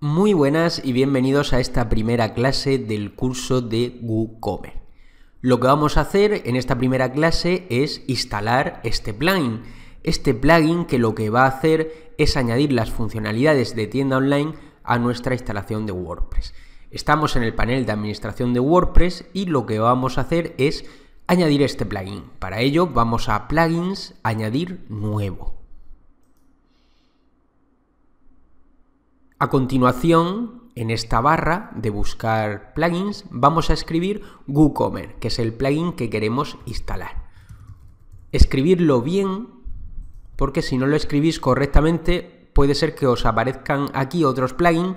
Muy buenas y bienvenidos a esta primera clase del curso de WooCommerce. Lo que vamos a hacer en esta primera clase es instalar este plugin. Este plugin que lo que va a hacer es añadir las funcionalidades de tienda online a nuestra instalación de WordPress. Estamos en el panel de administración de WordPress y lo que vamos a hacer es añadir este plugin. Para ello vamos a plugins, añadir nuevo. A continuación, en esta barra de buscar plugins, vamos a escribir WooCommerce, que es el plugin que queremos instalar. Escribirlo bien, porque si no lo escribís correctamente, puede ser que os aparezcan aquí otros plugins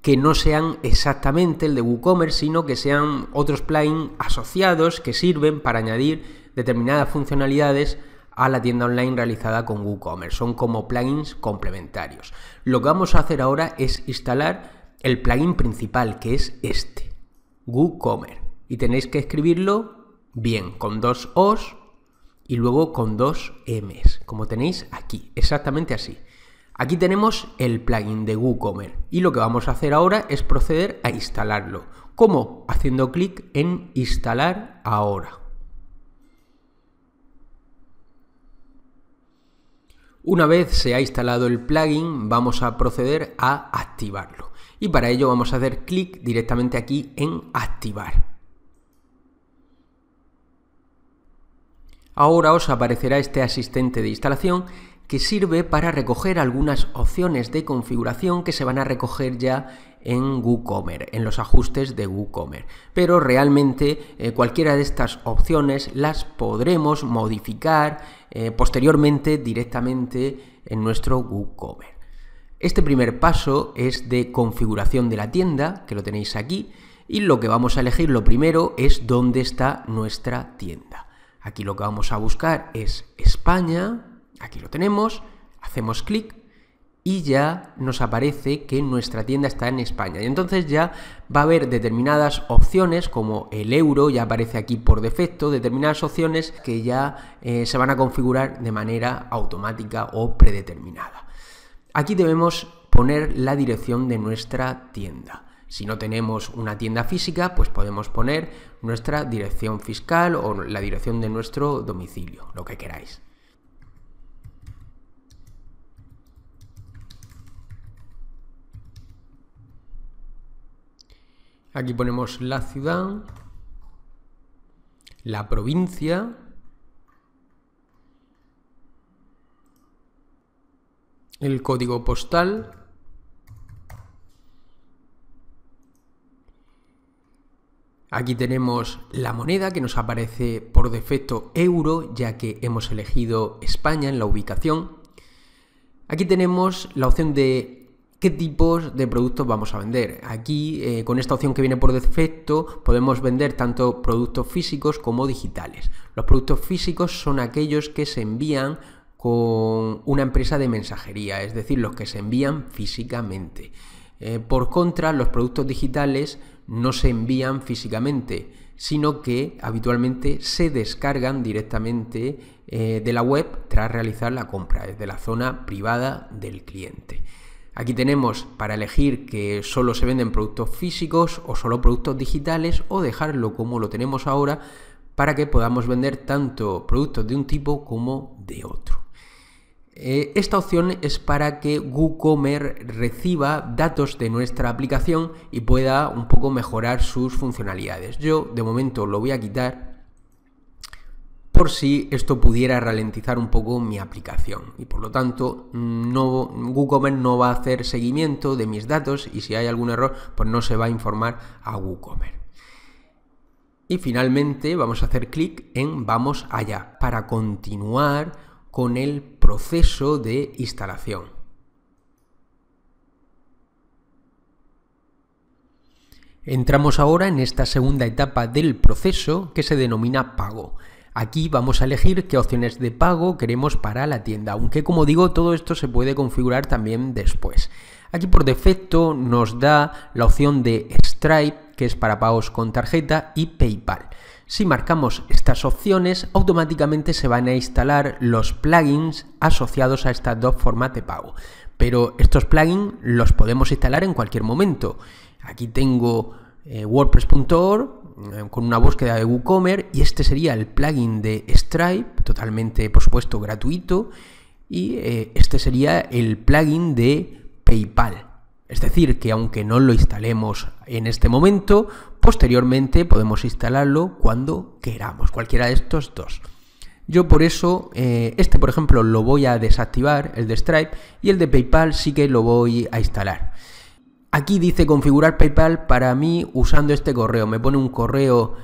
que no sean exactamente el de WooCommerce, sino que sean otros plugins asociados que sirven para añadir determinadas funcionalidades a la tienda online realizada con WooCommerce. Son como plugins complementarios. Lo que vamos a hacer ahora es instalar el plugin principal, que es este, WooCommerce. Y tenéis que escribirlo bien, con dos O's y luego con dos M's, como tenéis aquí, exactamente así. Aquí tenemos el plugin de WooCommerce y lo que vamos a hacer ahora es proceder a instalarlo. ¿Cómo? Haciendo clic en instalar ahora. Una vez se ha instalado el plugin, vamos a proceder a activarlo. Y para ello vamos a hacer clic directamente aquí en activar. Ahora os aparecerá este asistente de instalación que sirve para recoger algunas opciones de configuración que se van a recoger ya en WooCommerce, en los ajustes de WooCommerce. Pero realmente eh, cualquiera de estas opciones las podremos modificar eh, posteriormente directamente en nuestro WooCommerce. Este primer paso es de configuración de la tienda, que lo tenéis aquí, y lo que vamos a elegir lo primero es dónde está nuestra tienda. Aquí lo que vamos a buscar es España, Aquí lo tenemos, hacemos clic y ya nos aparece que nuestra tienda está en España. Y entonces ya va a haber determinadas opciones, como el euro, ya aparece aquí por defecto, determinadas opciones que ya eh, se van a configurar de manera automática o predeterminada. Aquí debemos poner la dirección de nuestra tienda. Si no tenemos una tienda física, pues podemos poner nuestra dirección fiscal o la dirección de nuestro domicilio, lo que queráis. Aquí ponemos la ciudad, la provincia, el código postal, Aquí tenemos la moneda que nos aparece por defecto euro, ya que hemos elegido España en la ubicación. Aquí tenemos la opción de ¿Qué tipos de productos vamos a vender? Aquí, eh, con esta opción que viene por defecto, podemos vender tanto productos físicos como digitales. Los productos físicos son aquellos que se envían con una empresa de mensajería, es decir, los que se envían físicamente. Eh, por contra, los productos digitales no se envían físicamente, sino que habitualmente se descargan directamente eh, de la web tras realizar la compra, desde la zona privada del cliente. Aquí tenemos para elegir que solo se venden productos físicos o solo productos digitales o dejarlo como lo tenemos ahora para que podamos vender tanto productos de un tipo como de otro. Eh, esta opción es para que WooCommerce reciba datos de nuestra aplicación y pueda un poco mejorar sus funcionalidades. Yo de momento lo voy a quitar por si esto pudiera ralentizar un poco mi aplicación y por lo tanto no, WooCommerce no va a hacer seguimiento de mis datos y si hay algún error pues no se va a informar a WooCommerce. Y finalmente vamos a hacer clic en vamos allá para continuar con el proceso de instalación. Entramos ahora en esta segunda etapa del proceso que se denomina pago. Aquí vamos a elegir qué opciones de pago queremos para la tienda, aunque como digo todo esto se puede configurar también después. Aquí por defecto nos da la opción de Stripe, que es para pagos con tarjeta, y PayPal. Si marcamos estas opciones, automáticamente se van a instalar los plugins asociados a estas dos formas de pago. Pero estos plugins los podemos instalar en cualquier momento. Aquí tengo eh, WordPress.org, eh, con una búsqueda de WooCommerce y este sería el plugin de Stripe, totalmente por supuesto gratuito, y eh, este sería el plugin de PayPal. Es decir, que aunque no lo instalemos en este momento, posteriormente podemos instalarlo cuando queramos, cualquiera de estos dos. Yo por eso, eh, este por ejemplo lo voy a desactivar, el de Stripe, y el de PayPal sí que lo voy a instalar. Aquí dice configurar PayPal para mí usando este correo. Me pone un correo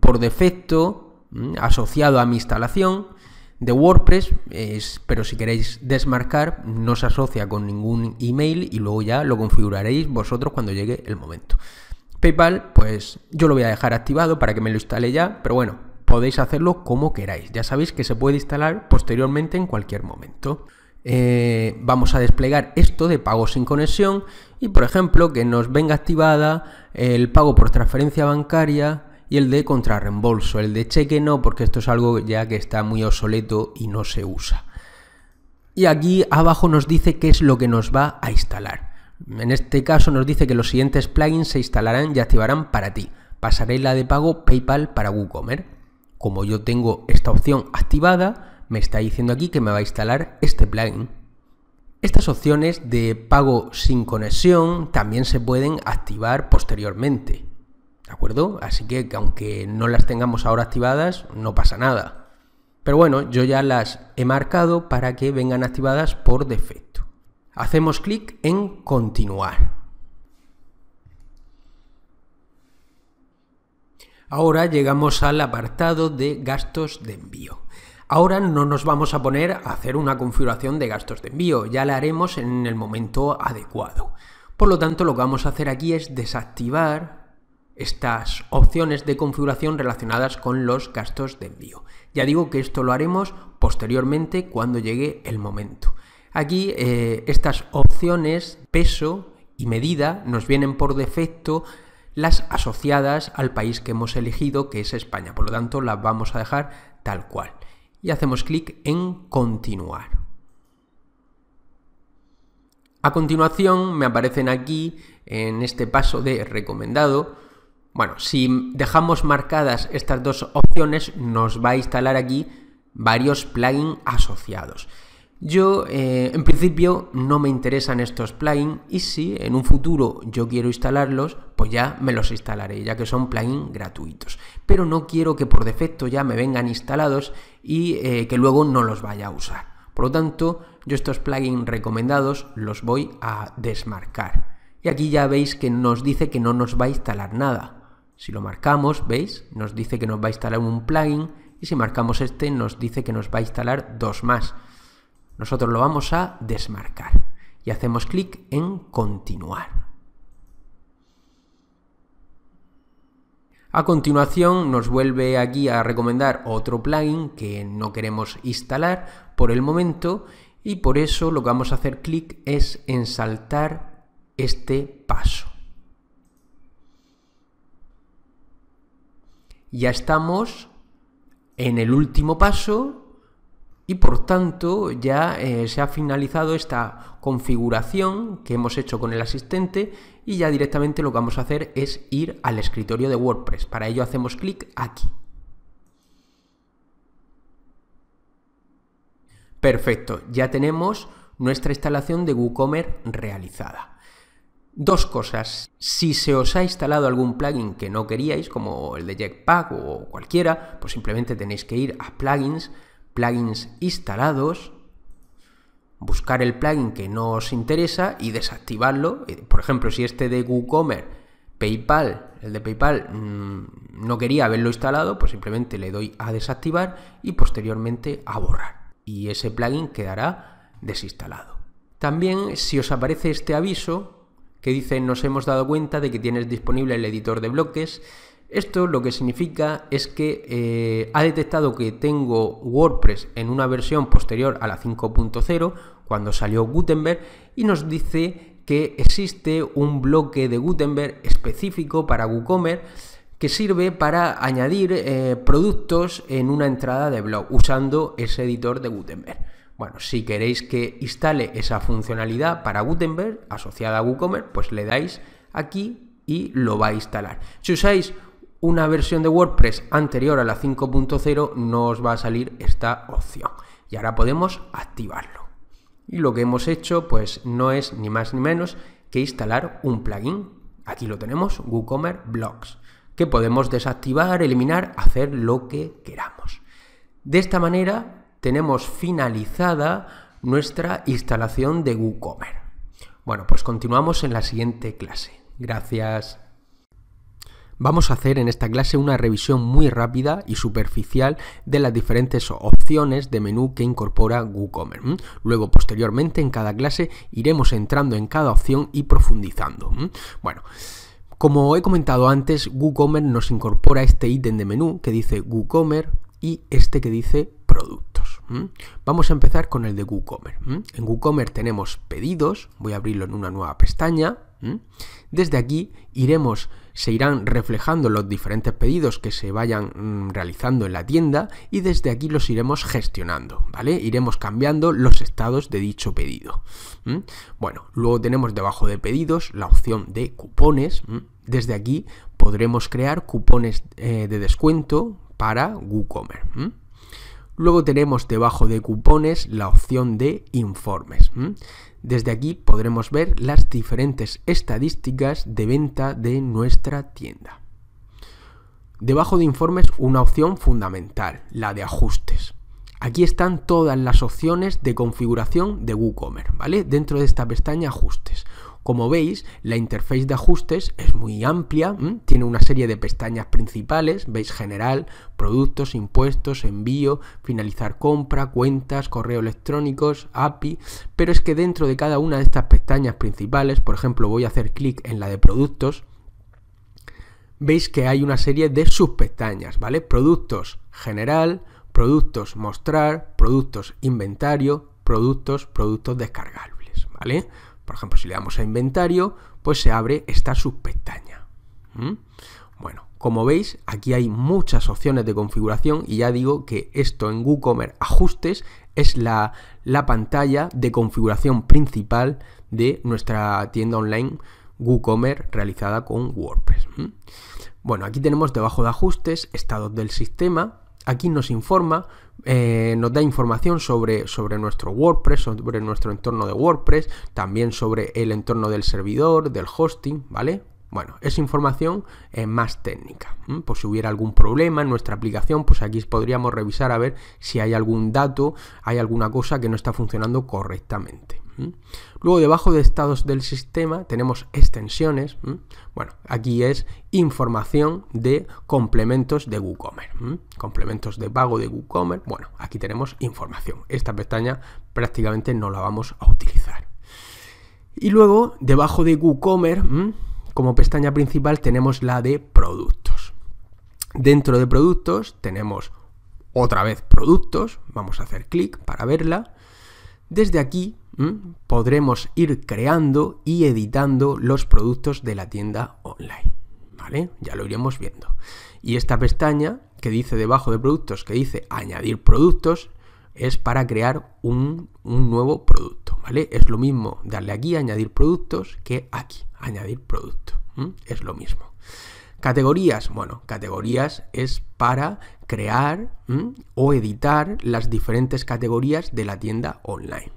por defecto mm, asociado a mi instalación de WordPress, pero si queréis desmarcar no se asocia con ningún email y luego ya lo configuraréis vosotros cuando llegue el momento. PayPal, pues yo lo voy a dejar activado para que me lo instale ya, pero bueno, podéis hacerlo como queráis. Ya sabéis que se puede instalar posteriormente en cualquier momento. Eh, vamos a desplegar esto de pago sin conexión y, por ejemplo, que nos venga activada el pago por transferencia bancaria y el de contrarreembolso. El de cheque no, porque esto es algo ya que está muy obsoleto y no se usa. Y aquí abajo nos dice qué es lo que nos va a instalar. En este caso nos dice que los siguientes plugins se instalarán y activarán para ti. pasaré la de pago PayPal para WooCommerce. Como yo tengo esta opción activada, me está diciendo aquí que me va a instalar este plugin. Estas opciones de pago sin conexión también se pueden activar posteriormente. ¿De acuerdo? Así que aunque no las tengamos ahora activadas, no pasa nada. Pero bueno, yo ya las he marcado para que vengan activadas por defecto. Hacemos clic en continuar. Ahora llegamos al apartado de gastos de envío. Ahora no nos vamos a poner a hacer una configuración de gastos de envío, ya la haremos en el momento adecuado. Por lo tanto, lo que vamos a hacer aquí es desactivar estas opciones de configuración relacionadas con los gastos de envío. Ya digo que esto lo haremos posteriormente cuando llegue el momento. Aquí eh, estas opciones peso y medida nos vienen por defecto las asociadas al país que hemos elegido, que es España. Por lo tanto, las vamos a dejar tal cual y hacemos clic en continuar. A continuación me aparecen aquí, en este paso de recomendado, bueno, si dejamos marcadas estas dos opciones nos va a instalar aquí varios plugins asociados. Yo, eh, en principio, no me interesan estos plugins y si en un futuro yo quiero instalarlos, pues ya me los instalaré, ya que son plugins gratuitos. Pero no quiero que por defecto ya me vengan instalados y eh, que luego no los vaya a usar. Por lo tanto, yo estos plugins recomendados los voy a desmarcar. Y aquí ya veis que nos dice que no nos va a instalar nada. Si lo marcamos, veis, nos dice que nos va a instalar un plugin y si marcamos este nos dice que nos va a instalar dos más. Nosotros lo vamos a desmarcar y hacemos clic en continuar. A continuación nos vuelve aquí a recomendar otro plugin que no queremos instalar por el momento y por eso lo que vamos a hacer clic es en saltar este paso. Ya estamos en el último paso y por tanto ya eh, se ha finalizado esta configuración que hemos hecho con el asistente y ya directamente lo que vamos a hacer es ir al escritorio de WordPress. Para ello hacemos clic aquí. Perfecto, ya tenemos nuestra instalación de WooCommerce realizada. Dos cosas, si se os ha instalado algún plugin que no queríais, como el de Jetpack o cualquiera, pues simplemente tenéis que ir a plugins, plugins instalados, buscar el plugin que no os interesa y desactivarlo. Eh, por ejemplo, si este de WooCommerce, PayPal, el de PayPal mm, no quería haberlo instalado, pues simplemente le doy a desactivar y posteriormente a borrar. Y ese plugin quedará desinstalado. También si os aparece este aviso que dice nos hemos dado cuenta de que tienes disponible el editor de bloques esto lo que significa es que eh, ha detectado que tengo WordPress en una versión posterior a la 5.0, cuando salió Gutenberg, y nos dice que existe un bloque de Gutenberg específico para WooCommerce que sirve para añadir eh, productos en una entrada de blog usando ese editor de Gutenberg. Bueno, si queréis que instale esa funcionalidad para Gutenberg asociada a WooCommerce, pues le dais aquí y lo va a instalar. Si usáis una versión de WordPress anterior a la 5.0 nos va a salir esta opción. Y ahora podemos activarlo. Y lo que hemos hecho pues no es ni más ni menos que instalar un plugin. Aquí lo tenemos, WooCommerce Blocks, que podemos desactivar, eliminar, hacer lo que queramos. De esta manera tenemos finalizada nuestra instalación de WooCommerce. Bueno, pues continuamos en la siguiente clase. Gracias. Vamos a hacer en esta clase una revisión muy rápida y superficial de las diferentes opciones de menú que incorpora WooCommerce. Luego, posteriormente, en cada clase iremos entrando en cada opción y profundizando. Bueno. Como he comentado antes, WooCommerce nos incorpora este ítem de menú que dice WooCommerce y este que dice productos. Vamos a empezar con el de WooCommerce. En WooCommerce tenemos pedidos, voy a abrirlo en una nueva pestaña. Desde aquí iremos se irán reflejando los diferentes pedidos que se vayan mm, realizando en la tienda y desde aquí los iremos gestionando, ¿vale? Iremos cambiando los estados de dicho pedido. Bueno, luego tenemos debajo de pedidos la opción de cupones. Desde aquí podremos crear cupones eh, de descuento para WooCommerce. Luego tenemos debajo de cupones la opción de informes. Desde aquí podremos ver las diferentes estadísticas de venta de nuestra tienda. Debajo de informes una opción fundamental, la de ajustes. Aquí están todas las opciones de configuración de WooCommerce, ¿vale? Dentro de esta pestaña ajustes. Como veis, la interfaz de ajustes es muy amplia, tiene una serie de pestañas principales, veis general, productos, impuestos, envío, finalizar compra, cuentas, correo electrónicos, API, pero es que dentro de cada una de estas pestañas principales, por ejemplo, voy a hacer clic en la de productos, veis que hay una serie de subpestañas, ¿vale? Productos general, productos mostrar, productos inventario, productos, productos descargables, ¿vale? Por ejemplo, si le damos a inventario, pues se abre esta subpestaña. Bueno, como veis, aquí hay muchas opciones de configuración y ya digo que esto en WooCommerce Ajustes es la, pantalla de configuración principal de nuestra tienda online WooCommerce realizada con WordPress. Bueno, aquí tenemos debajo de ajustes, estados del sistema, aquí nos informa, eh, nos da información sobre, sobre nuestro WordPress, sobre nuestro entorno de WordPress, también sobre el entorno del servidor, del hosting, ¿vale? Bueno, es información más técnica. Pues Por si hubiera algún problema en nuestra aplicación, pues aquí podríamos revisar a ver si hay algún dato, hay alguna cosa que no está funcionando correctamente. Luego debajo de estados del sistema tenemos extensiones. Bueno, aquí es información de complementos de WooCommerce. Complementos de pago de WooCommerce. Bueno, aquí tenemos información. Esta pestaña prácticamente no la vamos a utilizar. Y luego debajo de WooCommerce, como pestaña principal, tenemos la de productos. Dentro de productos tenemos otra vez productos, vamos a hacer clic para verla. Desde aquí podremos ir creando y editando los productos de la tienda online. ¿Vale? Ya lo iremos viendo. Y esta pestaña que dice debajo de productos, que dice añadir productos, es para crear un, nuevo producto, ¿vale? Es lo mismo darle aquí añadir productos que aquí añadir producto. Es lo mismo. Categorías, bueno, categorías es para crear o editar las diferentes categorías de la tienda online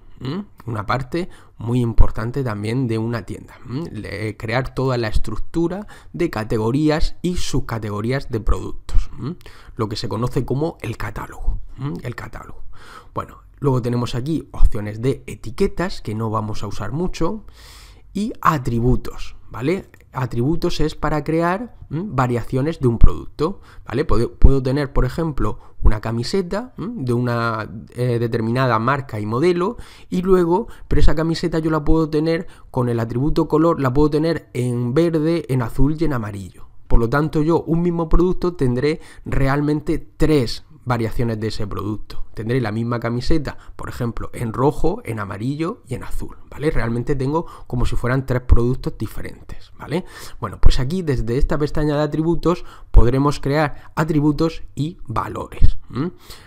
una parte muy importante también de una tienda. Eh, crear toda la estructura de categorías y subcategorías de productos. Lo que se conoce como el catálogo. El catálogo. Bueno, luego tenemos aquí opciones de etiquetas que no vamos a usar mucho y atributos, ¿vale? Atributos es para crear variaciones de un producto, ¿vale? Puedo, puedo tener, por ejemplo, una camiseta de una eh, determinada marca y modelo y luego, pero esa camiseta yo la puedo tener con el atributo color, la puedo tener en verde, en azul y en amarillo. Por lo tanto, yo un mismo producto tendré realmente tres variaciones de ese producto. Tendré la misma camiseta, por ejemplo, en rojo, en amarillo y en azul, ¿vale? Realmente tengo como si fueran tres productos diferentes, ¿vale? Bueno, pues aquí desde esta pestaña de atributos podremos crear atributos y valores.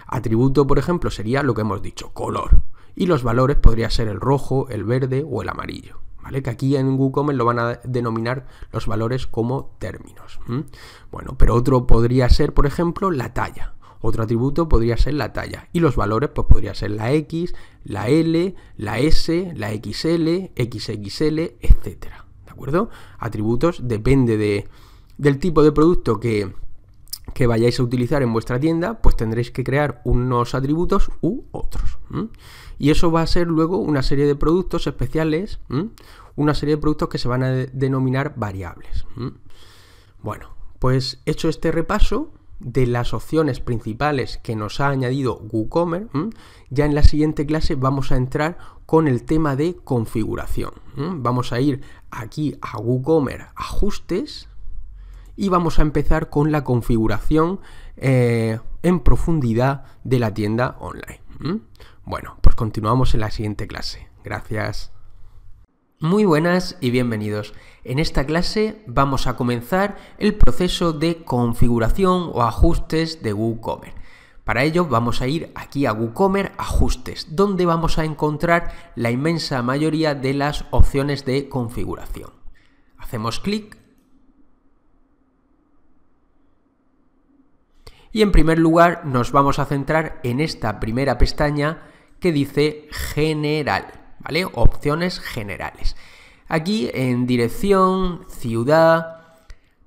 Atributo, por ejemplo, sería lo que hemos dicho, color. Y los valores podría ser el rojo, el verde o el amarillo. ¿Vale? Que aquí en WooCommerce lo van a denominar los valores como términos. Bueno, pero otro podría ser, por ejemplo, la talla. Otro atributo podría ser la talla y los valores pues podría ser la X, la L, la S, la XL, XXL, etcétera. ¿De acuerdo? Atributos depende de, del tipo de producto que, vayáis a utilizar en vuestra tienda, pues tendréis que crear unos atributos u otros. Y eso va a ser luego una serie de productos especiales, una serie de productos que se van a denominar variables. Bueno, pues hecho este repaso, de las opciones principales que nos ha añadido WooCommerce, ya en la siguiente clase vamos a entrar con el tema de configuración. Vamos a ir aquí a WooCommerce Ajustes y vamos a empezar con la configuración eh, en profundidad de la tienda online. Bueno, pues continuamos en la siguiente clase. Gracias. Muy buenas y bienvenidos. En esta clase vamos a comenzar el proceso de configuración o ajustes de WooCommerce. Para ello vamos a ir aquí a WooCommerce Ajustes, donde vamos a encontrar la inmensa mayoría de las opciones de configuración. Hacemos clic y en primer lugar nos vamos a centrar en esta primera pestaña que dice General, ¿vale? Opciones generales. Aquí en dirección, ciudad,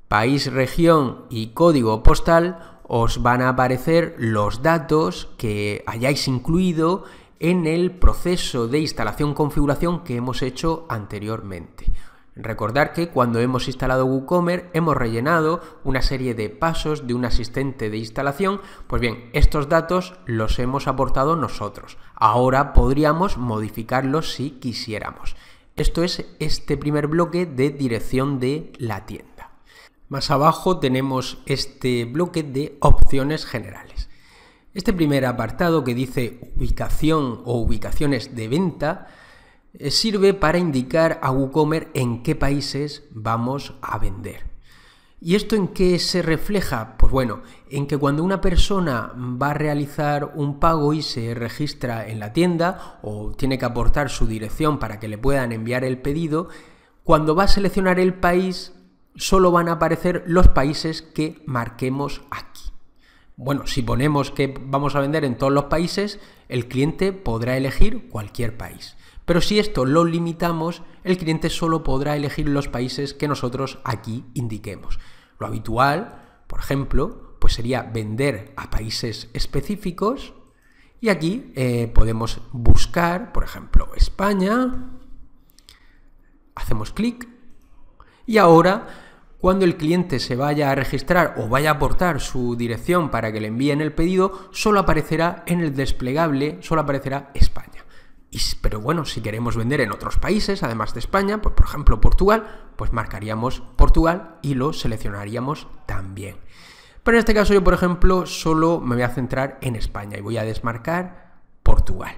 país, región y código postal os van a aparecer los datos que hayáis incluido en el proceso de instalación-configuración que hemos hecho anteriormente. Recordar que cuando hemos instalado WooCommerce hemos rellenado una serie de pasos de un asistente de instalación. Pues bien, estos datos los hemos aportado nosotros. Ahora podríamos modificarlos si quisiéramos. Esto es este primer bloque de dirección de la tienda. Más abajo tenemos este bloque de opciones generales. Este primer apartado que dice ubicación o ubicaciones de venta eh, sirve para indicar a WooCommerce en qué países vamos a vender. ¿Y esto en qué se refleja? Pues bueno, en que cuando una persona va a realizar un pago y se registra en la tienda o tiene que aportar su dirección para que le puedan enviar el pedido, cuando va a seleccionar el país solo van a aparecer los países que marquemos aquí. Bueno, si ponemos que vamos a vender en todos los países, el cliente podrá elegir cualquier país. Pero si esto lo limitamos, el cliente solo podrá elegir los países que nosotros aquí indiquemos. Lo habitual, por ejemplo, pues sería vender a países específicos y aquí eh, podemos buscar, por ejemplo, España, hacemos clic y ahora cuando el cliente se vaya a registrar o vaya a aportar su dirección para que le envíen el pedido, solo aparecerá en el desplegable, solo aparecerá España pero bueno, si queremos vender en otros países, además de España, pues, por ejemplo Portugal, pues marcaríamos Portugal y lo seleccionaríamos también. Pero en este caso yo, por ejemplo, solo me voy a centrar en España y voy a desmarcar Portugal.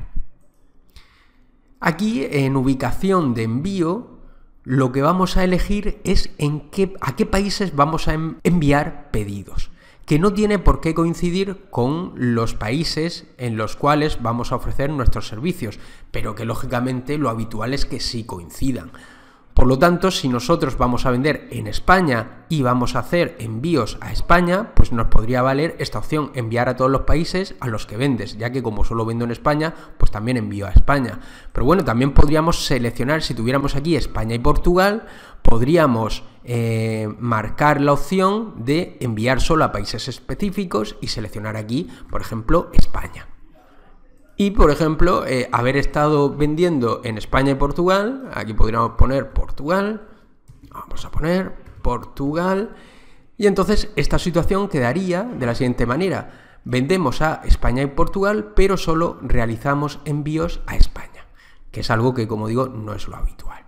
Aquí en ubicación de envío lo que vamos a elegir es en a qué países vamos a enviar pedidos que no tiene por qué coincidir con los países en los cuales vamos a ofrecer nuestros servicios, pero que lógicamente lo habitual es que sí coincidan. Por lo tanto, si nosotros vamos a vender en España y vamos a hacer envíos a España, pues nos podría valer esta opción, enviar a todos los países a los que vendes, ya que como solo vendo en España, pues también envío a España. Pero bueno, también podríamos seleccionar, si tuviéramos aquí España y Portugal, podríamos eh, marcar la opción de enviar solo a países específicos y seleccionar aquí, por ejemplo, España. Y, por ejemplo, eh, haber estado vendiendo en España y Portugal, aquí podríamos poner Portugal, vamos a poner Portugal, y entonces esta situación quedaría de la siguiente manera. Vendemos a España y Portugal, pero solo realizamos envíos a España, que es algo que, como digo, no es lo habitual.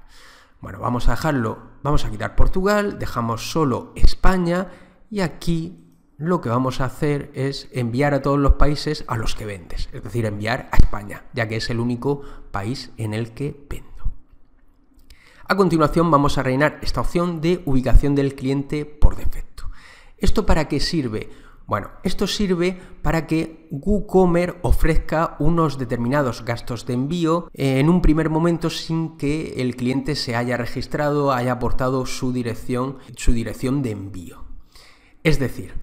Bueno, vamos a dejarlo, vamos a quitar Portugal, dejamos solo España y aquí lo que vamos a hacer es enviar a todos los países a los que vendes, es decir, enviar a España, ya que es el único país en el que vendo. A continuación vamos a rellenar esta opción de ubicación del cliente por defecto. ¿Esto para qué sirve? Bueno, esto sirve para que WooCommerce ofrezca unos determinados gastos de envío en un primer momento sin que el cliente se haya registrado, haya aportado su dirección, su dirección de envío. Es decir,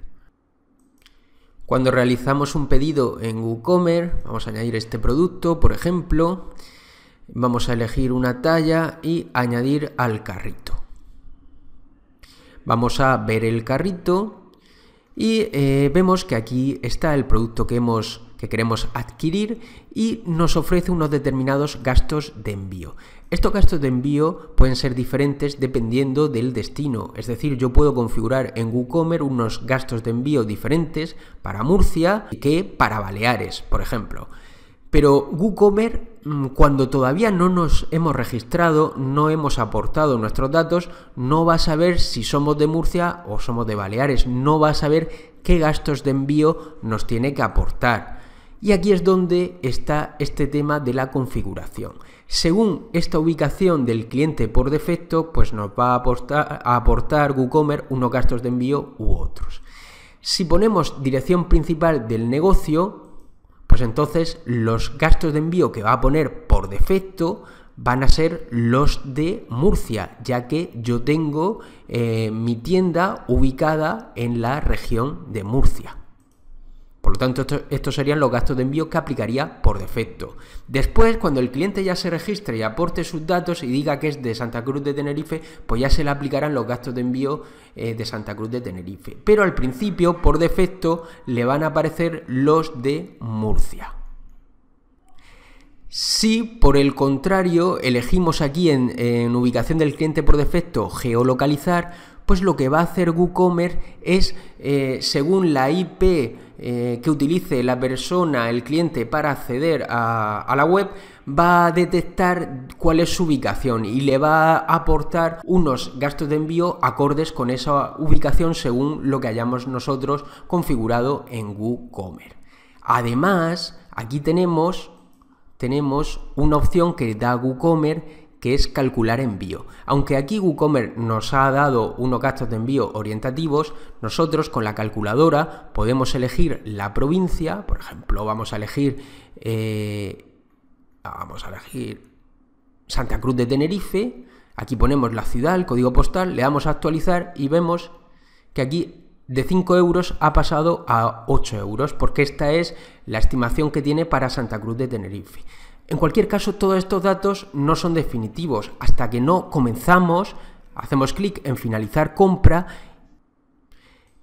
cuando realizamos un pedido en WooCommerce, vamos a añadir este producto, por ejemplo, vamos a elegir una talla y añadir al carrito. Vamos a ver el carrito y eh, vemos que aquí está el producto que, hemos, que queremos adquirir y nos ofrece unos determinados gastos de envío. Estos gastos de envío pueden ser diferentes dependiendo del destino, es decir, yo puedo configurar en WooCommerce unos gastos de envío diferentes para Murcia que para Baleares, por ejemplo. Pero WooCommerce, mm, cuando todavía no nos hemos registrado, no hemos aportado nuestros datos, no va a saber si somos de Murcia o somos de Baleares, no va a saber qué gastos de envío nos tiene que aportar. Y aquí es donde está este tema de la configuración. Según esta ubicación del cliente por defecto, pues nos va a aportar, a aportar WooCommerce unos gastos de envío u otros. Si ponemos dirección principal del negocio, pues entonces los gastos de envío que va a poner por defecto van a ser los de Murcia, ya que yo tengo eh, mi tienda ubicada en la región de Murcia. Por lo tanto, estos serían los gastos de envío que aplicaría por defecto. Después, cuando el cliente ya se registre y aporte sus datos y diga que es de Santa Cruz de Tenerife, pues ya se le aplicarán los gastos de envío eh, de Santa Cruz de Tenerife. Pero al principio, por defecto, le van a aparecer los de Murcia. Si por el contrario elegimos aquí en ubicación del cliente por defecto geolocalizar, pues lo que va a hacer WooCommerce es, eh, según la IP eh, que utilice la persona, el cliente, para acceder a, la web, va a detectar cuál es su ubicación y le va a aportar unos gastos de envío acordes con esa ubicación según lo que hayamos nosotros configurado en WooCommerce. Además, aquí tenemos, tenemos una opción que da WooCommerce que es calcular envío. Aunque aquí WooCommerce nos ha dado unos gastos de envío orientativos, nosotros con la calculadora podemos elegir la provincia, por ejemplo, vamos a elegir, eh, vamos a elegir Santa Cruz de Tenerife, aquí ponemos la ciudad, el código postal, le damos a actualizar y vemos que aquí de 5 euros ha pasado a 8 euros, porque esta es la estimación que tiene para Santa Cruz de Tenerife. En cualquier caso, todos estos datos no son definitivos. Hasta que no comenzamos, hacemos clic en finalizar compra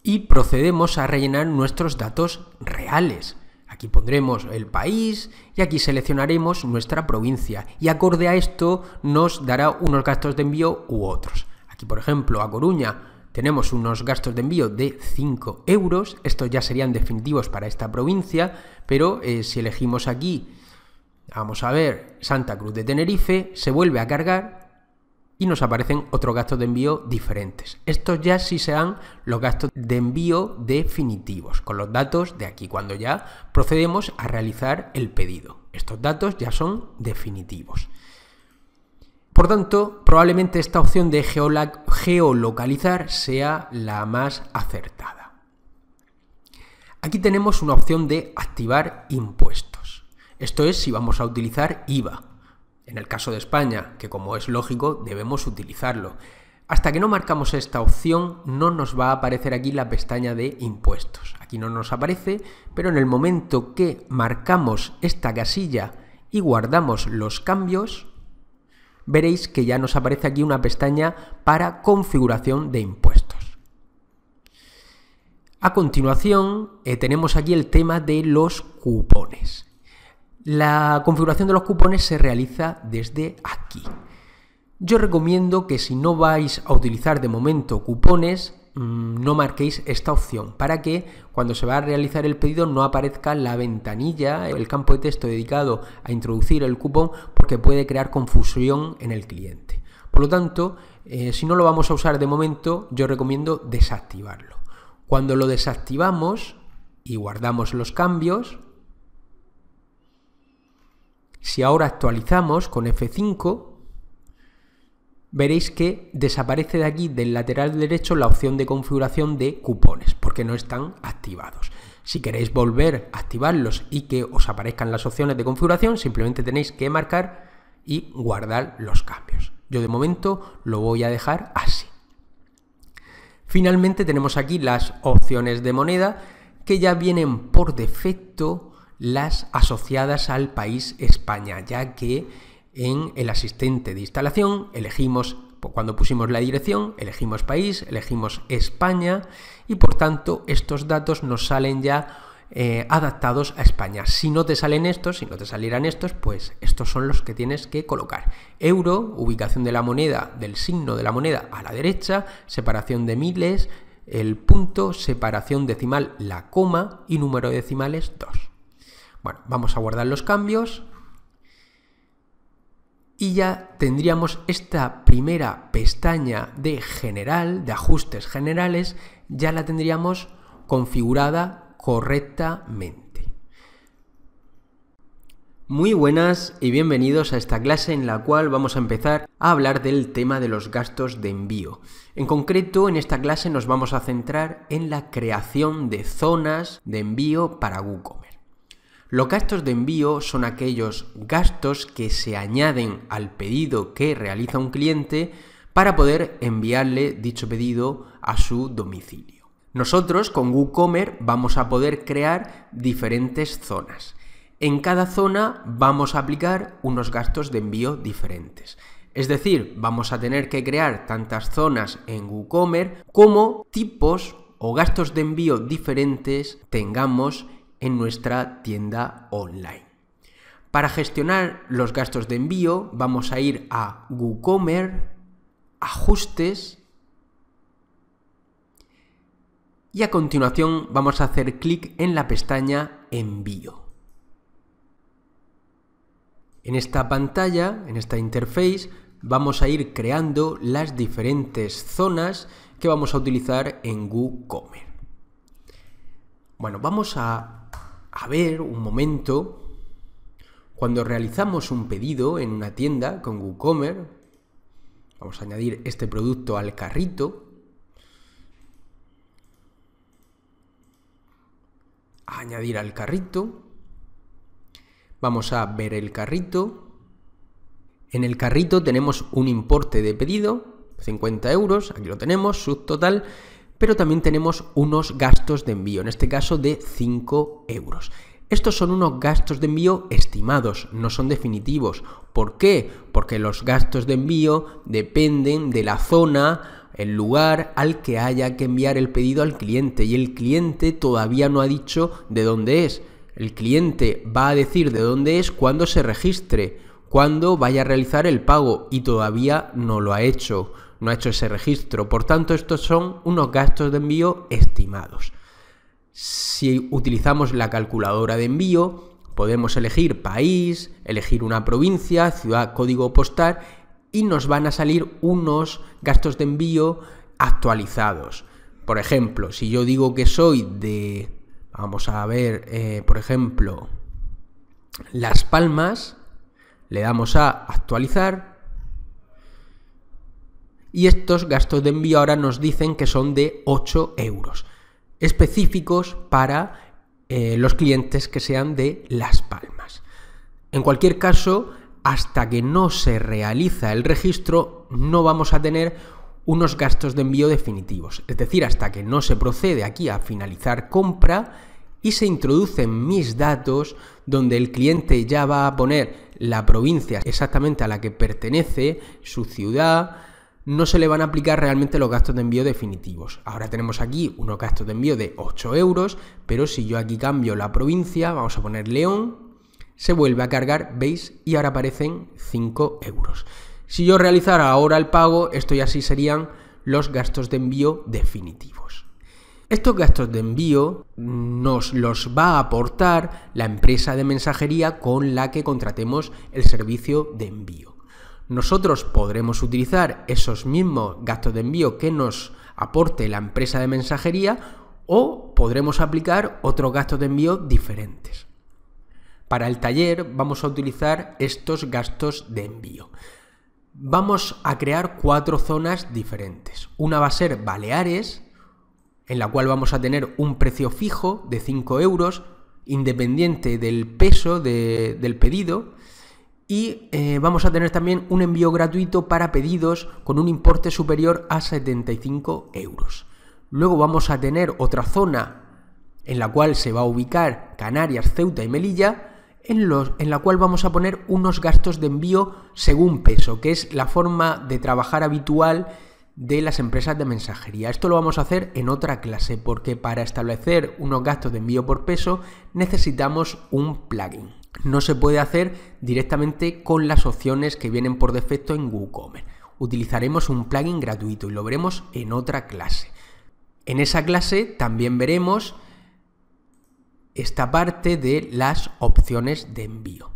y procedemos a rellenar nuestros datos reales. Aquí pondremos el país y aquí seleccionaremos nuestra provincia y acorde a esto nos dará unos gastos de envío u otros. Aquí por ejemplo a Coruña tenemos unos gastos de envío de 5 euros, estos ya serían definitivos para esta provincia, pero eh, si elegimos aquí Vamos a ver, Santa Cruz de Tenerife se vuelve a cargar y nos aparecen otros gastos de envío diferentes. Estos ya sí sean los gastos de envío definitivos, con los datos de aquí, cuando ya procedemos a realizar el pedido. Estos datos ya son definitivos. Por tanto, probablemente esta opción de geolocalizar sea la más acertada. Aquí tenemos una opción de activar impuestos. Esto es si vamos a utilizar IVA. En el caso de España, que como es lógico, debemos utilizarlo. Hasta que no marcamos esta opción, no nos va a aparecer aquí la pestaña de impuestos. Aquí no nos aparece, pero en el momento que marcamos esta casilla y guardamos los cambios, veréis que ya nos aparece aquí una pestaña para configuración de impuestos. A continuación, eh, tenemos aquí el tema de los cupones. La configuración de los cupones se realiza desde aquí. Yo recomiendo que si no vais a utilizar de momento cupones, mm, no marquéis esta opción para que cuando se va a realizar el pedido no aparezca la ventanilla, el campo de texto dedicado a introducir el cupón porque puede crear confusión en el cliente. Por lo tanto, eh, si no lo vamos a usar de momento, yo recomiendo desactivarlo. Cuando lo desactivamos y guardamos los cambios, si ahora actualizamos con F5, veréis que desaparece de aquí del lateral derecho la opción de configuración de cupones, porque no están activados. Si queréis volver a activarlos y que os aparezcan las opciones de configuración, simplemente tenéis que marcar y guardar los cambios. Yo de momento lo voy a dejar así. Finalmente tenemos aquí las opciones de moneda que ya vienen por defecto las asociadas al país España, ya que en el asistente de instalación elegimos, cuando pusimos la dirección, elegimos país, elegimos España y por tanto estos datos nos salen ya eh, adaptados a España. Si no te salen estos, si no te salieran estos, pues estos son los que tienes que colocar. Euro, ubicación de la moneda, del signo de la moneda a la derecha, separación de miles, el punto, separación decimal, la coma y número de decimales 2. Bueno, vamos a guardar los cambios y ya tendríamos esta primera pestaña de general, de ajustes generales, ya la tendríamos configurada correctamente. Muy buenas y bienvenidos a esta clase en la cual vamos a empezar a hablar del tema de los gastos de envío. En concreto, en esta clase nos vamos a centrar en la creación de zonas de envío para Google. Los gastos de envío son aquellos gastos que se añaden al pedido que realiza un cliente para poder enviarle dicho pedido a su domicilio. Nosotros con WooCommerce vamos a poder crear diferentes zonas. En cada zona vamos a aplicar unos gastos de envío diferentes. Es decir, vamos a tener que crear tantas zonas en WooCommerce como tipos o gastos de envío diferentes tengamos en nuestra tienda online. Para gestionar los gastos de envío vamos a ir a WooCommerce, ajustes y a continuación vamos a hacer clic en la pestaña envío. En esta pantalla, en esta interface, vamos a ir creando las diferentes zonas que vamos a utilizar en WooCommerce. Bueno, vamos a a ver un momento cuando realizamos un pedido en una tienda con WooCommerce. Vamos a añadir este producto al carrito. añadir al carrito. Vamos a ver el carrito. En el carrito tenemos un importe de pedido, 50 euros, aquí lo tenemos, subtotal, pero también tenemos unos gastos de envío, en este caso de 5 euros. Estos son unos gastos de envío estimados, no son definitivos. ¿Por qué? Porque los gastos de envío dependen de la zona, el lugar al que haya que enviar el pedido al cliente y el cliente todavía no ha dicho de dónde es. El cliente va a decir de dónde es cuando se registre, cuando vaya a realizar el pago y todavía no lo ha hecho no ha hecho ese registro. Por tanto, estos son unos gastos de envío estimados. Si utilizamos la calculadora de envío, podemos elegir país, elegir una provincia, ciudad, código postal y nos van a salir unos gastos de envío actualizados. Por ejemplo, si yo digo que soy de, vamos a ver, eh, por ejemplo, Las Palmas, le damos a actualizar y estos gastos de envío ahora nos dicen que son de 8 euros, específicos para eh, los clientes que sean de Las Palmas. En cualquier caso, hasta que no se realiza el registro, no vamos a tener unos gastos de envío definitivos. Es decir, hasta que no se procede aquí a finalizar compra y se introducen mis datos donde el cliente ya va a poner la provincia exactamente a la que pertenece, su ciudad, no se le van a aplicar realmente los gastos de envío definitivos. Ahora tenemos aquí unos gastos de envío de 8 euros, pero si yo aquí cambio la provincia, vamos a poner León, se vuelve a cargar, veis, y ahora aparecen 5 euros. Si yo realizara ahora el pago, esto ya así serían los gastos de envío definitivos. Estos gastos de envío nos los va a aportar la empresa de mensajería con la que contratemos el servicio de envío nosotros podremos utilizar esos mismos gastos de envío que nos aporte la empresa de mensajería o podremos aplicar otros gastos de envío diferentes. Para el taller vamos a utilizar estos gastos de envío. Vamos a crear cuatro zonas diferentes. Una va a ser Baleares, en la cual vamos a tener un precio fijo de 5 euros, independiente del peso del pedido, y eh, vamos a tener también un envío gratuito para pedidos con un importe superior a 75 euros. Luego vamos a tener otra zona en la cual se va a ubicar Canarias, Ceuta y Melilla, en, en, la cual vamos a poner unos gastos de envío según peso, que es la forma de trabajar habitual de las empresas de mensajería. Esto lo vamos a hacer en otra clase, porque para establecer unos gastos de envío por peso necesitamos un plugin no se puede hacer directamente con las opciones que vienen por defecto en WooCommerce. Utilizaremos un plugin gratuito y lo veremos en otra clase. En esa clase también veremos esta parte de las opciones de envío.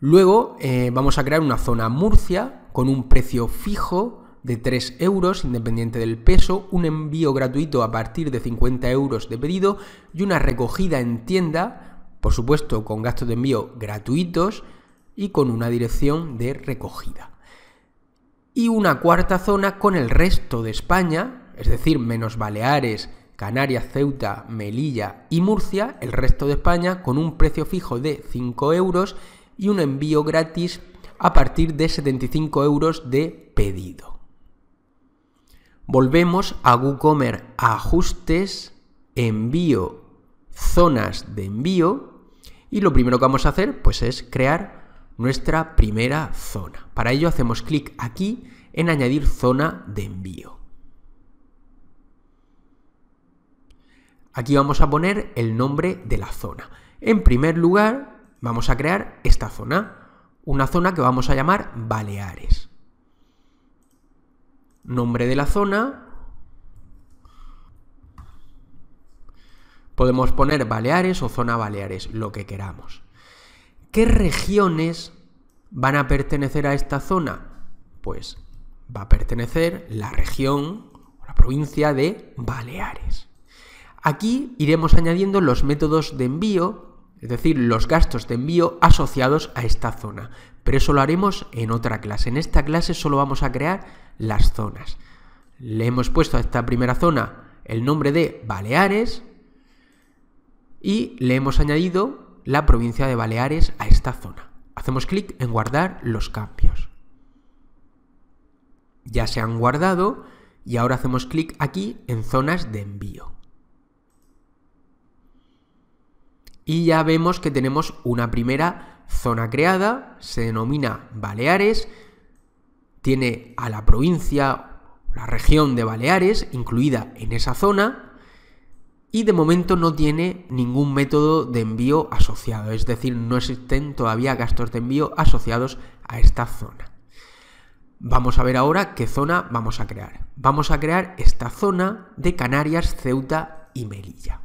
Luego eh, vamos a crear una zona Murcia con un precio fijo de 3 euros, independiente del peso, un envío gratuito a partir de 50 euros de pedido y una recogida en tienda, por supuesto con gastos de envío gratuitos y con una dirección de recogida. Y una cuarta zona con el resto de España, es decir, menos Baleares, Canarias, Ceuta, Melilla y Murcia, el resto de España con un precio fijo de 5 euros y un envío gratis a partir de 75 euros de pedido. Volvemos a WooCommerce, ajustes, envío, zonas de envío y lo primero que vamos a hacer pues es crear nuestra primera zona. Para ello hacemos clic aquí en añadir zona de envío. Aquí vamos a poner el nombre de la zona. En primer lugar vamos a crear esta zona, una zona que vamos a llamar Baleares nombre de la zona. Podemos poner Baleares o zona Baleares, lo que queramos. ¿Qué regiones van a pertenecer a esta zona? Pues va a pertenecer la región o la provincia de Baleares. Aquí iremos añadiendo los métodos de envío, es decir, los gastos de envío asociados a esta zona. Pero eso lo haremos en otra clase. En esta clase solo vamos a crear las zonas. Le hemos puesto a esta primera zona el nombre de Baleares y le hemos añadido la provincia de Baleares a esta zona. Hacemos clic en guardar los cambios. Ya se han guardado y ahora hacemos clic aquí en zonas de envío. Y ya vemos que tenemos una primera zona creada, se denomina Baleares, tiene a la provincia, la región de Baleares incluida en esa zona y de momento no tiene ningún método de envío asociado, es decir, no existen todavía gastos de envío asociados a esta zona. Vamos a ver ahora qué zona vamos a crear. Vamos a crear esta zona de Canarias, Ceuta y Melilla.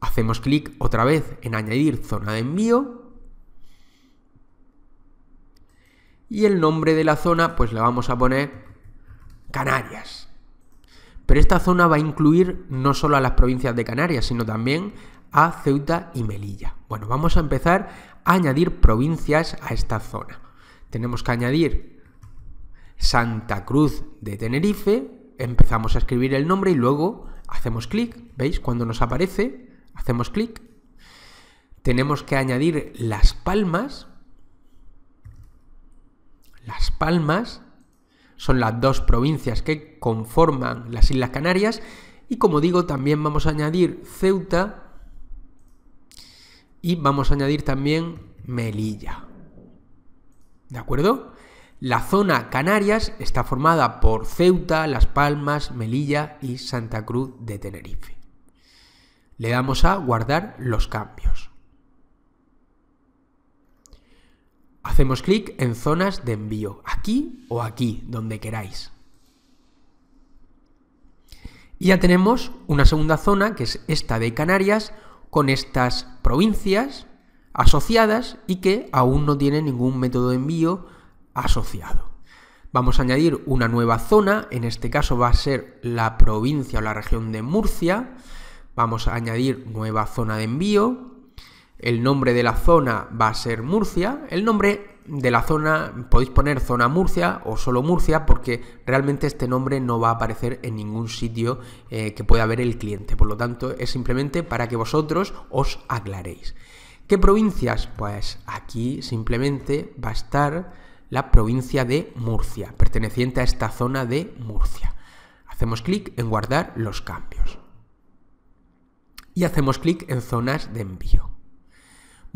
Hacemos clic otra vez en añadir zona de envío y el nombre de la zona pues le vamos a poner Canarias. Pero esta zona va a incluir no solo a las provincias de Canarias, sino también a Ceuta y Melilla. Bueno, vamos a empezar a añadir provincias a esta zona. Tenemos que añadir Santa Cruz de Tenerife, empezamos a escribir el nombre y luego hacemos clic, ¿veis? Cuando nos aparece, hacemos clic. Tenemos que añadir Las Palmas, las Palmas, son las dos provincias que conforman las Islas Canarias y como digo también vamos a añadir Ceuta y vamos a añadir también Melilla. ¿De acuerdo? La zona Canarias está formada por Ceuta, Las Palmas, Melilla y Santa Cruz de Tenerife. Le damos a guardar los cambios. Hacemos clic en zonas de envío, aquí o aquí, donde queráis. Y ya tenemos una segunda zona, que es esta de Canarias, con estas provincias asociadas y que aún no tiene ningún método de envío asociado. Vamos a añadir una nueva zona, en este caso va a ser la provincia o la región de Murcia. Vamos a añadir nueva zona de envío, el nombre de la zona va a ser Murcia. El nombre de la zona podéis poner zona Murcia o solo Murcia porque realmente este nombre no va a aparecer en ningún sitio eh, que pueda ver el cliente. Por lo tanto, es simplemente para que vosotros os aclaréis. ¿Qué provincias? Pues aquí simplemente va a estar la provincia de Murcia, perteneciente a esta zona de Murcia. Hacemos clic en guardar los cambios. Y hacemos clic en zonas de envío.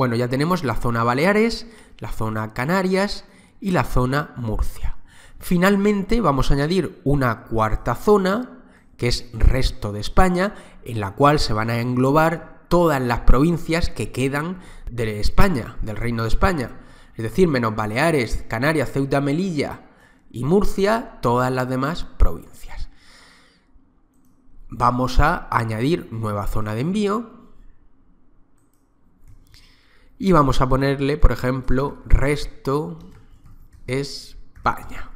Bueno, ya tenemos la zona Baleares, la zona Canarias y la zona Murcia. Finalmente vamos a añadir una cuarta zona, que es resto de España, en la cual se van a englobar todas las provincias que quedan de España, del Reino de España. Es decir, menos Baleares, Canarias, Ceuta, Melilla y Murcia, todas las demás provincias. Vamos a añadir nueva zona de envío, y vamos a ponerle, por ejemplo, resto España.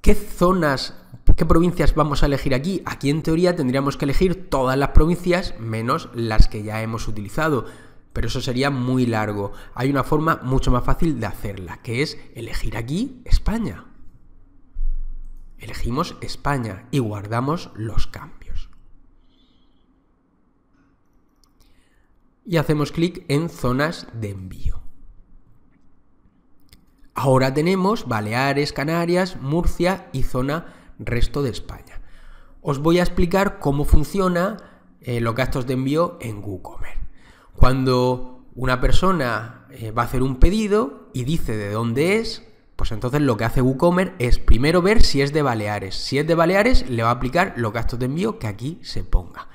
¿Qué zonas, qué provincias vamos a elegir aquí? Aquí en teoría tendríamos que elegir todas las provincias menos las que ya hemos utilizado, pero eso sería muy largo. Hay una forma mucho más fácil de hacerla, que es elegir aquí España. Elegimos España y guardamos los campos. y hacemos clic en zonas de envío. Ahora tenemos Baleares, Canarias, Murcia y zona resto de España. Os voy a explicar cómo funciona eh, los gastos de envío en WooCommerce. Cuando una persona eh, va a hacer un pedido y dice de dónde es, pues entonces lo que hace WooCommerce es primero ver si es de Baleares. Si es de Baleares, le va a aplicar los gastos de envío que aquí se ponga.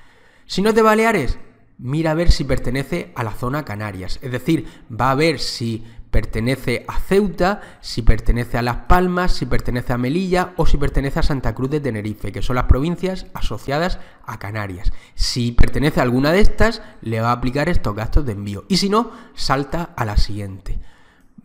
Si no es de Baleares, mira a ver si pertenece a la zona Canarias. Es decir, va a ver si pertenece a Ceuta, si pertenece a Las Palmas, si pertenece a Melilla o si pertenece a Santa Cruz de Tenerife, que son las provincias asociadas a Canarias. Si pertenece a alguna de estas, le va a aplicar estos gastos de envío. Y si no, salta a la siguiente.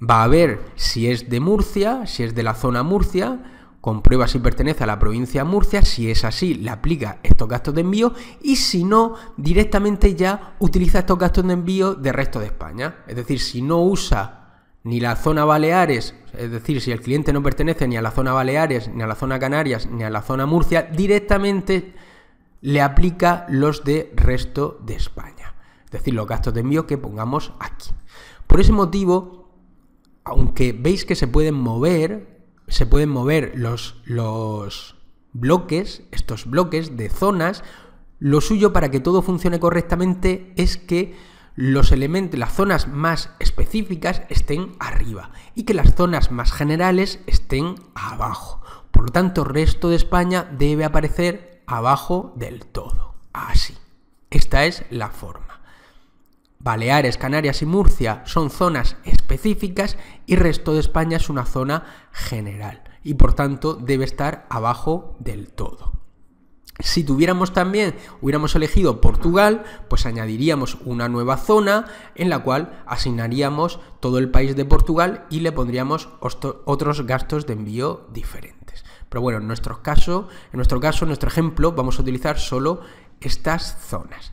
Va a ver si es de Murcia, si es de la zona Murcia, comprueba si pertenece a la provincia de Murcia, si es así, le aplica estos gastos de envío y si no, directamente ya utiliza estos gastos de envío del resto de España. Es decir, si no usa ni la zona Baleares, es decir, si el cliente no pertenece ni a la zona Baleares, ni a la zona Canarias, ni a la zona Murcia, directamente le aplica los de resto de España. Es decir, los gastos de envío que pongamos aquí. Por ese motivo, aunque veis que se pueden mover, se pueden mover los, los bloques, estos bloques de zonas. Lo suyo para que todo funcione correctamente es que los elementos, las zonas más específicas estén arriba y que las zonas más generales estén abajo. Por lo tanto, resto de España debe aparecer abajo del todo. Así. Esta es la forma. Baleares, Canarias y Murcia son zonas específicas y resto de España es una zona general y por tanto debe estar abajo del todo. Si tuviéramos también, hubiéramos elegido Portugal, pues añadiríamos una nueva zona en la cual asignaríamos todo el país de Portugal y le pondríamos otros gastos de envío diferentes. Pero bueno, en nuestro caso, en nuestro caso, nuestro ejemplo, vamos a utilizar solo estas zonas.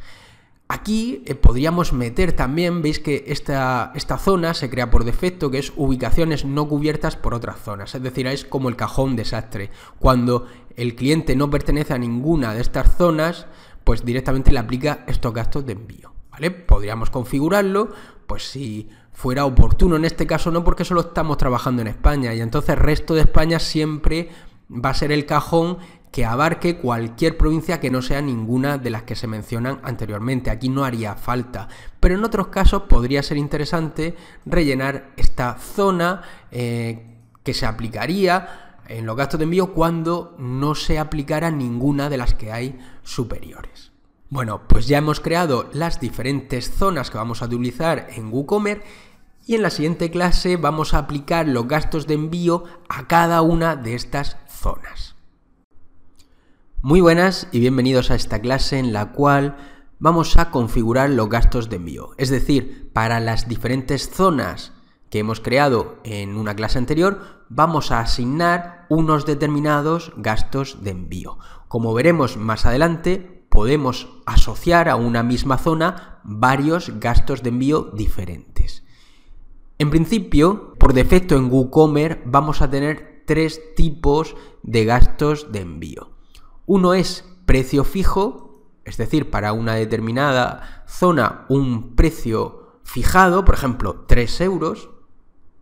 Aquí eh, podríamos meter también, veis que esta, esta, zona se crea por defecto, que es ubicaciones no cubiertas por otras zonas, es decir, es como el cajón desastre. Cuando el cliente no pertenece a ninguna de estas zonas, pues directamente le aplica estos gastos de envío. ¿vale? Podríamos configurarlo, pues si fuera oportuno, en este caso no, porque solo estamos trabajando en España, y entonces el resto de España siempre va a ser el cajón que abarque cualquier provincia que no sea ninguna de las que se mencionan anteriormente. Aquí no haría falta. Pero en otros casos podría ser interesante rellenar esta zona eh, que se aplicaría en los gastos de envío cuando no se aplicara ninguna de las que hay superiores. Bueno, pues ya hemos creado las diferentes zonas que vamos a utilizar en WooCommerce y en la siguiente clase vamos a aplicar los gastos de envío a cada una de estas zonas. Muy buenas y bienvenidos a esta clase en la cual vamos a configurar los gastos de envío, es decir, para las diferentes zonas que hemos creado en una clase anterior, vamos a asignar unos determinados gastos de envío. Como veremos más adelante, podemos asociar a una misma zona varios gastos de envío diferentes. En principio, por defecto en WooCommerce vamos a tener tres tipos de gastos de envío. Uno es precio fijo, es decir, para una determinada zona un precio fijado, por ejemplo, 3 euros,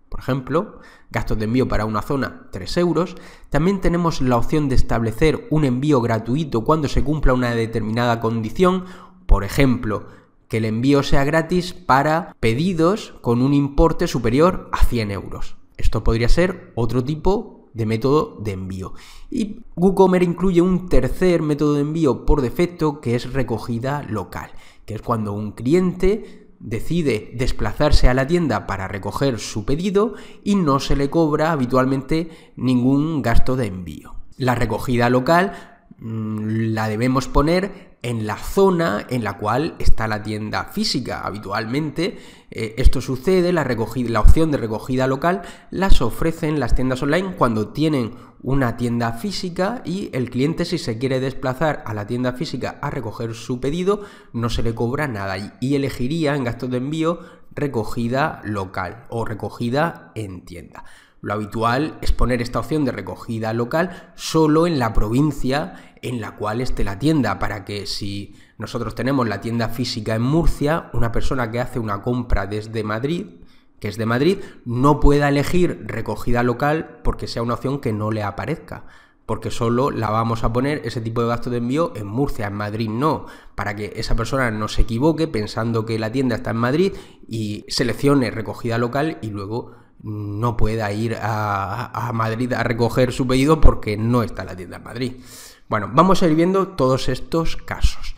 por ejemplo, gastos de envío para una zona 3 euros. También tenemos la opción de establecer un envío gratuito cuando se cumpla una determinada condición, por ejemplo, que el envío sea gratis para pedidos con un importe superior a 100 euros. Esto podría ser otro tipo de método de envío. Y WooCommerce incluye un tercer método de envío por defecto que es recogida local, que es cuando un cliente decide desplazarse a la tienda para recoger su pedido y no se le cobra habitualmente ningún gasto de envío. La recogida local mm, la debemos poner en la zona en la cual está la tienda física. Habitualmente eh, esto sucede, la, recogida, la opción de recogida local las ofrecen las tiendas online cuando tienen una tienda física y el cliente si se quiere desplazar a la tienda física a recoger su pedido no se le cobra nada y elegiría en gastos de envío recogida local o recogida en tienda. Lo habitual es poner esta opción de recogida local solo en la provincia en la cual esté la tienda, para que si nosotros tenemos la tienda física en Murcia, una persona que hace una compra desde Madrid, que es de Madrid, no pueda elegir recogida local porque sea una opción que no le aparezca porque solo la vamos a poner ese tipo de gasto de envío en Murcia, en Madrid no, para que esa persona no se equivoque pensando que la tienda está en Madrid y seleccione recogida local y luego no pueda ir a, a Madrid a recoger su pedido porque no está la tienda en Madrid. Bueno, vamos a ir viendo todos estos casos.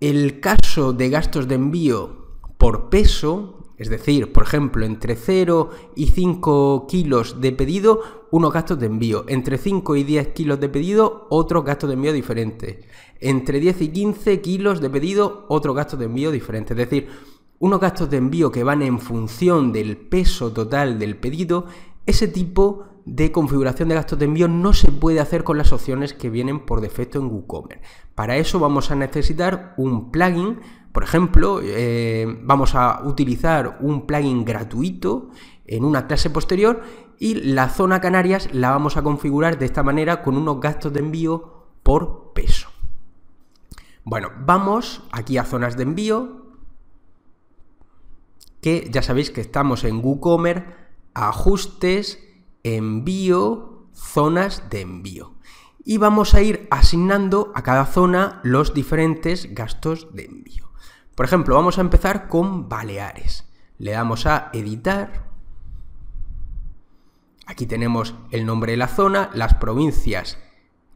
El caso de gastos de envío por peso, es decir, por ejemplo, entre 0 y 5 kilos de pedido, unos gastos de envío. Entre 5 y 10 kilos de pedido, otro gasto de envío diferente. Entre 10 y 15 kilos de pedido, otro gasto de envío diferente. Es decir, unos gastos de envío que van en función del peso total del pedido, ese tipo de configuración de gastos de envío no se puede hacer con las opciones que vienen por defecto en WooCommerce. Para eso vamos a necesitar un plugin, por ejemplo, eh, vamos a utilizar un plugin gratuito en una clase posterior y la zona Canarias la vamos a configurar de esta manera con unos gastos de envío por peso. Bueno, vamos aquí a zonas de envío, que ya sabéis que estamos en WooCommerce, ajustes, envío, zonas de envío. Y vamos a ir asignando a cada zona los diferentes gastos de envío. Por ejemplo, vamos a empezar con Baleares. Le damos a editar. Aquí tenemos el nombre de la zona, las provincias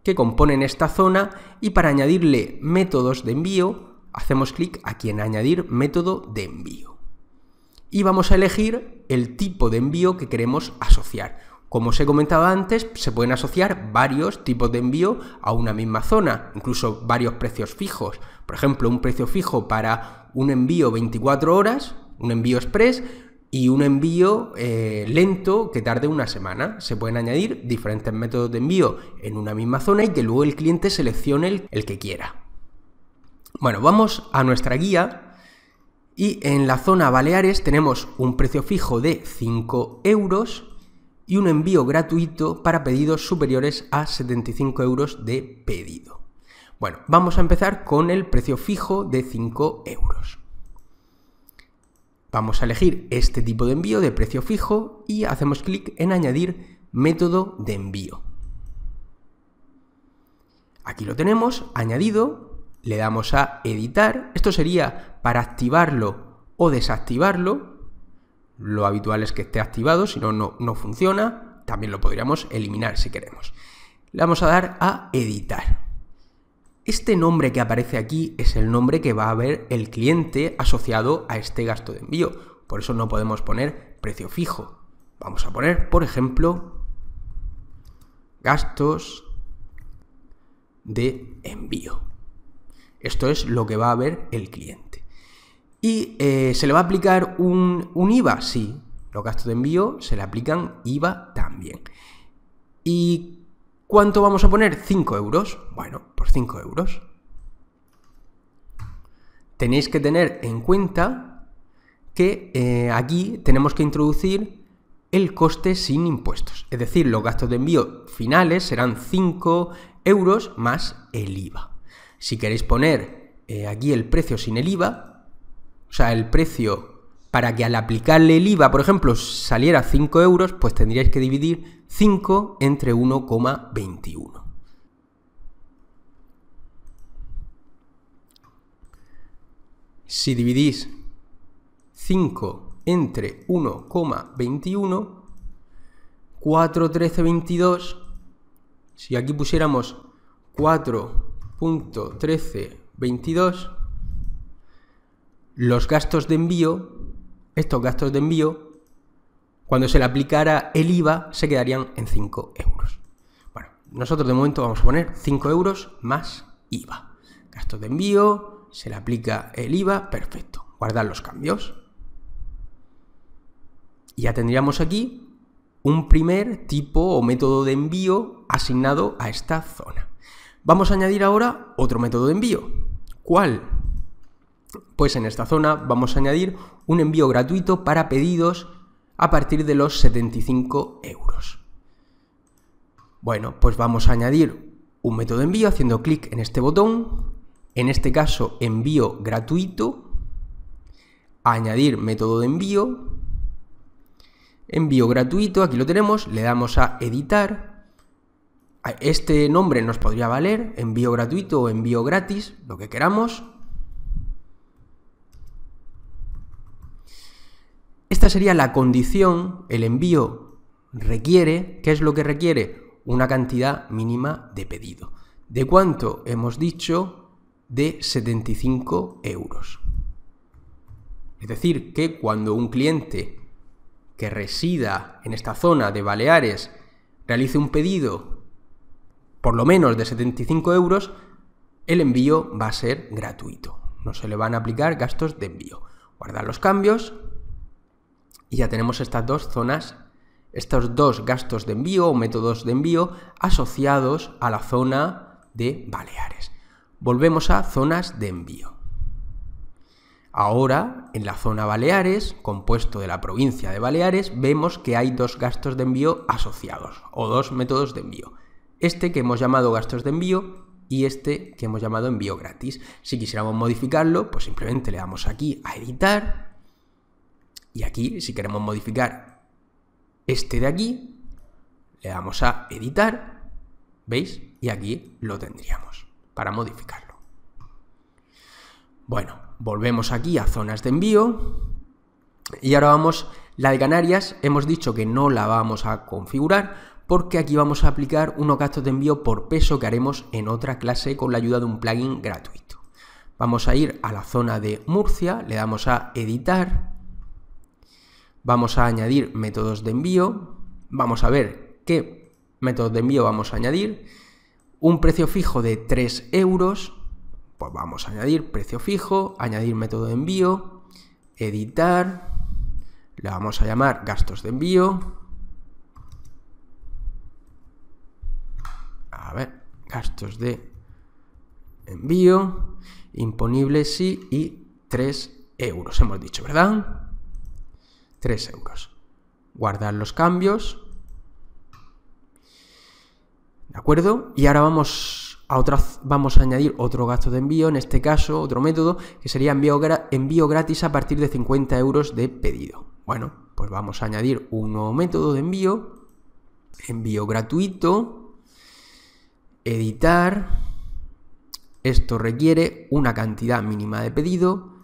que componen esta zona y para añadirle métodos de envío hacemos clic aquí en añadir método de envío. Y vamos a elegir el tipo de envío que queremos asociar. Como os he comentado antes, se pueden asociar varios tipos de envío a una misma zona, incluso varios precios fijos. Por ejemplo, un precio fijo para un envío 24 horas, un envío express, y un envío eh, lento que tarde una semana. Se pueden añadir diferentes métodos de envío en una misma zona y que luego el cliente seleccione el, el, que quiera. Bueno, vamos a nuestra guía y en la zona Baleares tenemos un precio fijo de 5 euros y un envío gratuito para pedidos superiores a 75 euros de pedido. Bueno, vamos a empezar con el precio fijo de 5 euros. Vamos a elegir este tipo de envío de precio fijo y hacemos clic en añadir método de envío. Aquí lo tenemos añadido, le damos a editar, esto sería para activarlo o desactivarlo, lo habitual es que esté activado, si no, no funciona. También lo podríamos eliminar si queremos. Le vamos a dar a editar. Este nombre que aparece aquí es el nombre que va a ver el cliente asociado a este gasto de envío. Por eso no podemos poner precio fijo. Vamos a poner, por ejemplo, gastos de envío. Esto es lo que va a ver el cliente. ¿Y eh, se le va a aplicar un, un IVA? Sí, los gastos de envío se le aplican IVA también. ¿Y cuánto vamos a poner? 5 euros. Bueno, por 5 euros. Tenéis que tener en cuenta que eh, aquí tenemos que introducir el coste sin impuestos. Es decir, los gastos de envío finales serán 5 euros más el IVA. Si queréis poner eh, aquí el precio sin el IVA, o sea, el precio para que al aplicarle el IVA, por ejemplo, saliera 5 euros, pues tendríais que dividir 5 entre 1,21. Si dividís 5 entre 1,21, 4, 13, 22, si aquí pusiéramos 4.1322, los gastos de envío, estos gastos de envío, cuando se le aplicara el IVA, se quedarían en 5 euros. Bueno, nosotros de momento vamos a poner 5 euros más IVA. Gastos de envío, se le aplica el IVA, perfecto. Guardar los cambios. Y ya tendríamos aquí un primer tipo o método de envío asignado a esta zona. Vamos a añadir ahora otro método de envío. ¿Cuál? Pues en esta zona vamos a añadir un envío gratuito para pedidos a partir de los 75 euros. Bueno, pues vamos a añadir un método de envío haciendo clic en este botón, en este caso envío gratuito, añadir método de envío, envío gratuito, aquí lo tenemos, le damos a editar, este nombre nos podría valer, envío gratuito o envío gratis, lo que queramos, Esta sería la condición, el envío requiere, ¿qué es lo que requiere? Una cantidad mínima de pedido. ¿De cuánto? Hemos dicho de 75 euros. Es decir, que cuando un cliente que resida en esta zona de Baleares realice un pedido por lo menos de 75 euros, el envío va a ser gratuito. No se le van a aplicar gastos de envío. Guardar los cambios, y ya tenemos estas dos zonas, estos dos gastos de envío o métodos de envío asociados a la zona de Baleares. Volvemos a zonas de envío. Ahora, en la zona Baleares, compuesto de la provincia de Baleares, vemos que hay dos gastos de envío asociados o dos métodos de envío. Este que hemos llamado gastos de envío y este que hemos llamado envío gratis. Si quisiéramos modificarlo, pues simplemente le damos aquí a editar y aquí, si queremos modificar este de aquí, le damos a editar, ¿veis? Y aquí lo tendríamos para modificarlo. Bueno, volvemos aquí a zonas de envío y ahora vamos, la de Canarias hemos dicho que no la vamos a configurar porque aquí vamos a aplicar unos gastos de envío por peso que haremos en otra clase con la ayuda de un plugin gratuito. Vamos a ir a la zona de Murcia, le damos a editar Vamos a añadir métodos de envío. Vamos a ver qué método de envío vamos a añadir. Un precio fijo de 3 euros. Pues vamos a añadir precio fijo, añadir método de envío, editar. Le vamos a llamar gastos de envío. A ver, gastos de envío, imponible sí y 3 euros, hemos dicho, ¿verdad? 3 euros. Guardar los cambios. ¿De acuerdo? Y ahora vamos a, otra, vamos a añadir otro gasto de envío, en este caso otro método, que sería envío, envío gratis a partir de 50 euros de pedido. Bueno, pues vamos a añadir un nuevo método de envío, envío gratuito, editar. Esto requiere una cantidad mínima de pedido,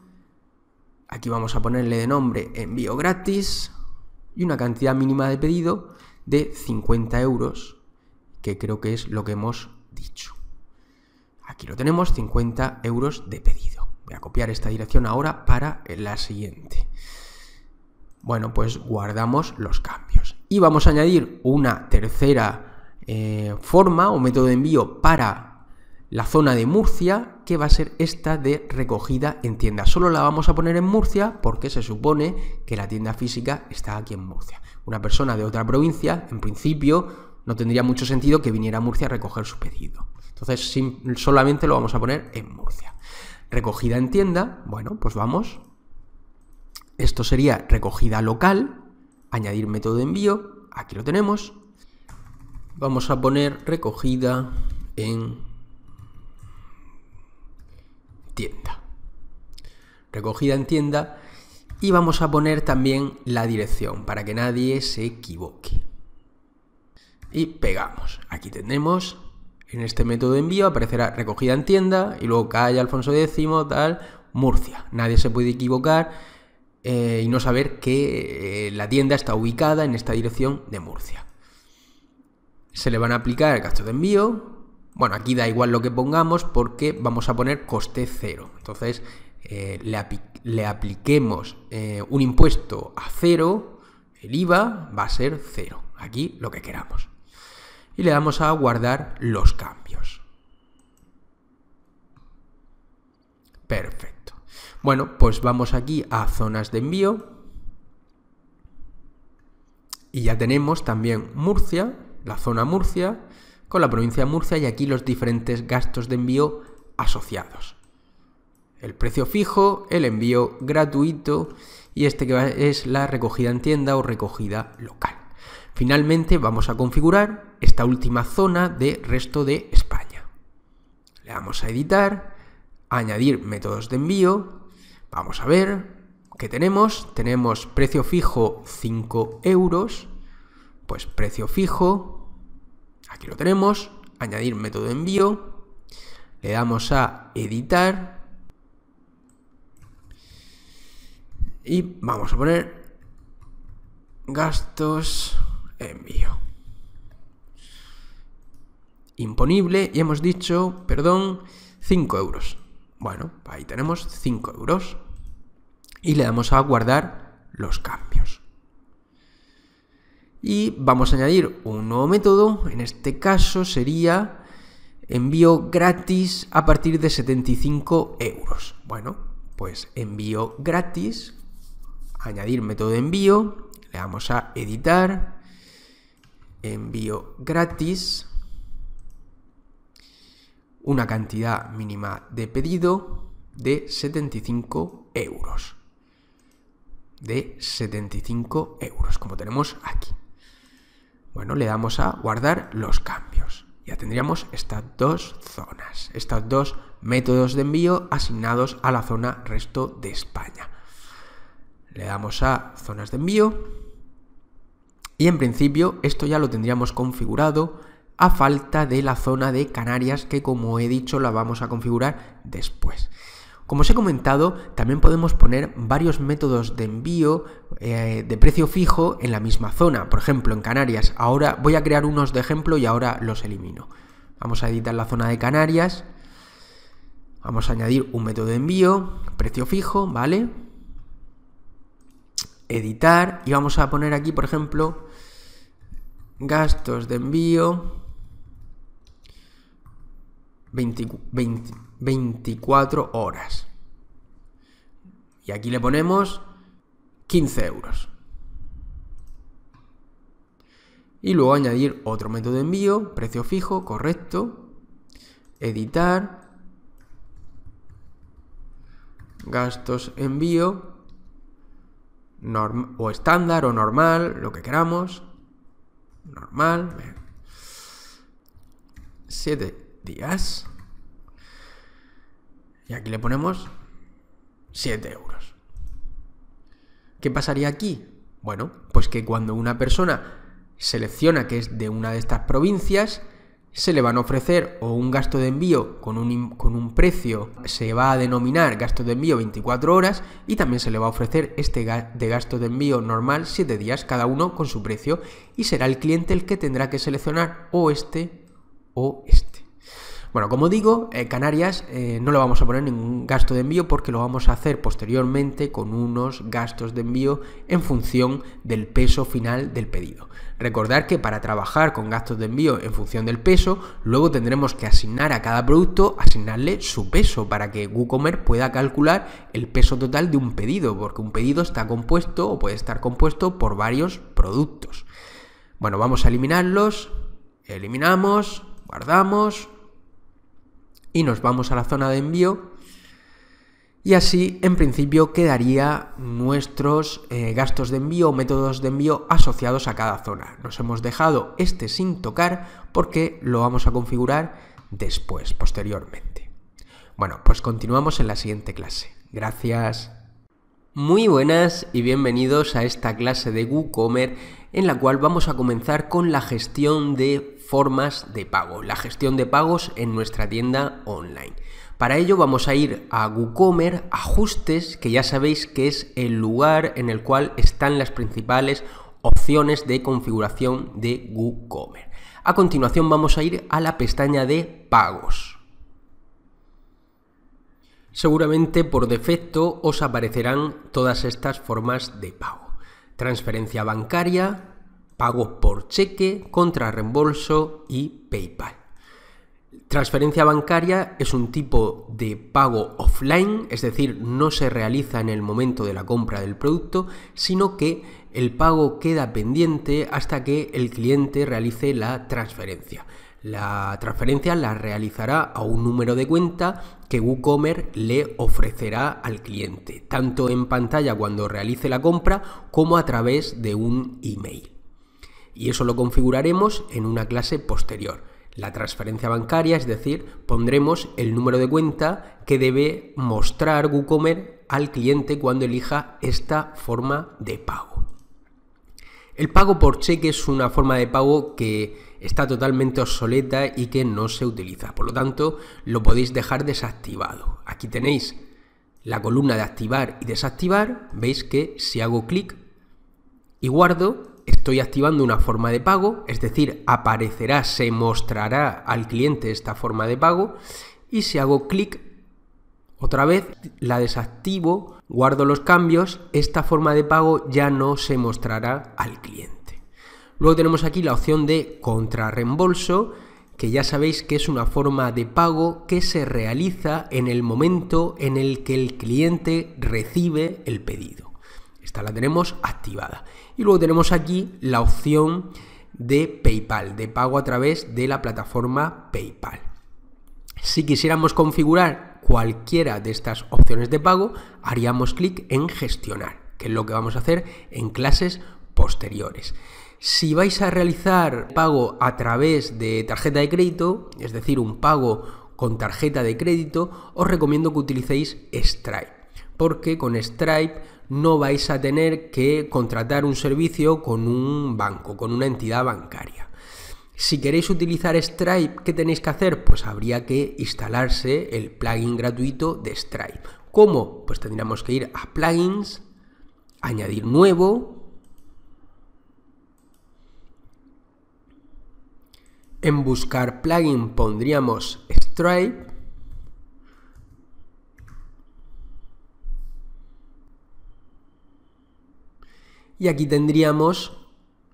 Aquí vamos a ponerle de nombre envío gratis y una cantidad mínima de pedido de 50 euros, que creo que es lo que hemos dicho. Aquí lo tenemos, 50 euros de pedido. Voy a copiar esta dirección ahora para la siguiente. Bueno, pues guardamos los cambios. Y vamos a añadir una tercera eh, forma o método de envío para la zona de Murcia, que va a ser esta de recogida en tienda. Solo la vamos a poner en Murcia porque se supone que la tienda física está aquí en Murcia. Una persona de otra provincia, en principio, no tendría mucho sentido que viniera a Murcia a recoger su pedido. Entonces, solamente lo vamos a poner en Murcia. Recogida en tienda, bueno, pues vamos. Esto sería recogida local, añadir método de envío, aquí lo tenemos. Vamos a poner recogida en tienda. Recogida en tienda y vamos a poner también la dirección para que nadie se equivoque. Y pegamos. Aquí tenemos, en este método de envío aparecerá recogida en tienda y luego calle Alfonso X, tal, Murcia. Nadie se puede equivocar eh, y no saber que eh, la tienda está ubicada en esta dirección de Murcia. Se le van a aplicar el gasto de envío, bueno, aquí da igual lo que pongamos porque vamos a poner coste cero. Entonces, eh, le, apliquemos eh, un impuesto a cero, el IVA va a ser cero. Aquí lo que queramos. Y le damos a guardar los cambios. Perfecto. Bueno, pues vamos aquí a zonas de envío. Y ya tenemos también Murcia, la zona Murcia, con la provincia de Murcia y aquí los diferentes gastos de envío asociados. El precio fijo, el envío gratuito y este que es la recogida en tienda o recogida local. Finalmente vamos a configurar esta última zona de resto de España. Le vamos a editar, añadir métodos de envío, vamos a ver qué tenemos. Tenemos precio fijo 5 euros, pues precio fijo Aquí lo tenemos, añadir método de envío, le damos a editar y vamos a poner gastos envío. Imponible y hemos dicho, perdón, 5 euros. Bueno, ahí tenemos 5 euros y le damos a guardar los cambios y vamos a añadir un nuevo método, en este caso sería envío gratis a partir de 75 euros. Bueno, pues envío gratis, añadir método de envío, le damos a editar, envío gratis, una cantidad mínima de pedido de 75 euros. De 75 euros, como tenemos aquí. Bueno, le damos a guardar los cambios. Ya tendríamos estas dos zonas, estos dos métodos de envío asignados a la zona resto de España. Le damos a zonas de envío y en principio esto ya lo tendríamos configurado a falta de la zona de Canarias que como he dicho la vamos a configurar después. Como os he comentado, también podemos poner varios métodos de envío eh, de precio fijo en la misma zona, por ejemplo en Canarias. Ahora voy a crear unos de ejemplo y ahora los elimino. Vamos a editar la zona de Canarias, vamos a añadir un método de envío, precio fijo, ¿vale? Editar y vamos a poner aquí, por ejemplo, gastos de envío 20, 24 horas. Y aquí le ponemos 15 euros. Y luego añadir otro método de envío, precio fijo, correcto. Editar. Gastos envío. o estándar o normal, lo que queramos. Normal. 7 días. Y aquí le ponemos 7 euros. ¿Qué pasaría aquí? Bueno, pues que cuando una persona selecciona que es de una de estas provincias, se le van a ofrecer o un gasto de envío con un, con un, precio, se va a denominar gasto de envío 24 horas y también se le va a ofrecer este de gasto de envío normal 7 días, cada uno con su precio y será el cliente el que tendrá que seleccionar o este o este. Bueno, como digo, eh, Canarias eh, no le vamos a poner ningún gasto de envío porque lo vamos a hacer posteriormente con unos gastos de envío en función del peso final del pedido. Recordar que para trabajar con gastos de envío en función del peso, luego tendremos que asignar a cada producto, asignarle su peso para que WooCommerce pueda calcular el peso total de un pedido, porque un pedido está compuesto o puede estar compuesto por varios productos. Bueno, vamos a eliminarlos, eliminamos, guardamos, y nos vamos a la zona de envío y así en principio quedaría nuestros eh, gastos de envío o métodos de envío asociados a cada zona. Nos hemos dejado este sin tocar porque lo vamos a configurar después, posteriormente. Bueno, pues continuamos en la siguiente clase. Gracias. Muy buenas y bienvenidos a esta clase de WooCommerce en la cual vamos a comenzar con la gestión de formas de pago, la gestión de pagos en nuestra tienda online. Para ello vamos a ir a WooCommerce, ajustes, que ya sabéis que es el lugar en el cual están las principales opciones de configuración de WooCommerce. A continuación vamos a ir a la pestaña de pagos. Seguramente por defecto os aparecerán todas estas formas de pago. Transferencia bancaria, pagos por cheque, contra y PayPal. Transferencia bancaria es un tipo de pago offline, es decir, no se realiza en el momento de la compra del producto, sino que el pago queda pendiente hasta que el cliente realice la transferencia. La transferencia la realizará a un número de cuenta que WooCommerce le ofrecerá al cliente, tanto en pantalla cuando realice la compra como a través de un email y eso lo configuraremos en una clase posterior. La transferencia bancaria, es decir, pondremos el número de cuenta que debe mostrar WooCommerce al cliente cuando elija esta forma de pago. El pago por cheque es una forma de pago que está totalmente obsoleta y que no se utiliza. Por lo tanto, lo podéis dejar desactivado. Aquí tenéis la columna de activar y desactivar. Veis que si hago clic y guardo, estoy activando una forma de pago, es decir, aparecerá, se mostrará al cliente esta forma de pago y si hago clic otra vez, la desactivo, guardo los cambios, esta forma de pago ya no se mostrará al cliente. Luego tenemos aquí la opción de contrarreembolso, que ya sabéis que es una forma de pago que se realiza en el momento en el que el cliente recibe el pedido. Esta la tenemos activada. Y luego tenemos aquí la opción de PayPal, de pago a través de la plataforma PayPal. Si quisiéramos configurar cualquiera de estas opciones de pago, haríamos clic en gestionar, que es lo que vamos a hacer en clases posteriores. Si vais a realizar pago a través de tarjeta de crédito, es decir, un pago con tarjeta de crédito, os recomiendo que utilicéis Stripe, porque con Stripe no vais a tener que contratar un servicio con un banco, con una entidad bancaria. Si queréis utilizar Stripe, ¿qué tenéis que hacer? Pues habría que instalarse el plugin gratuito de Stripe. ¿Cómo? Pues tendríamos que ir a plugins, añadir nuevo, en buscar plugin pondríamos Stripe Y aquí tendríamos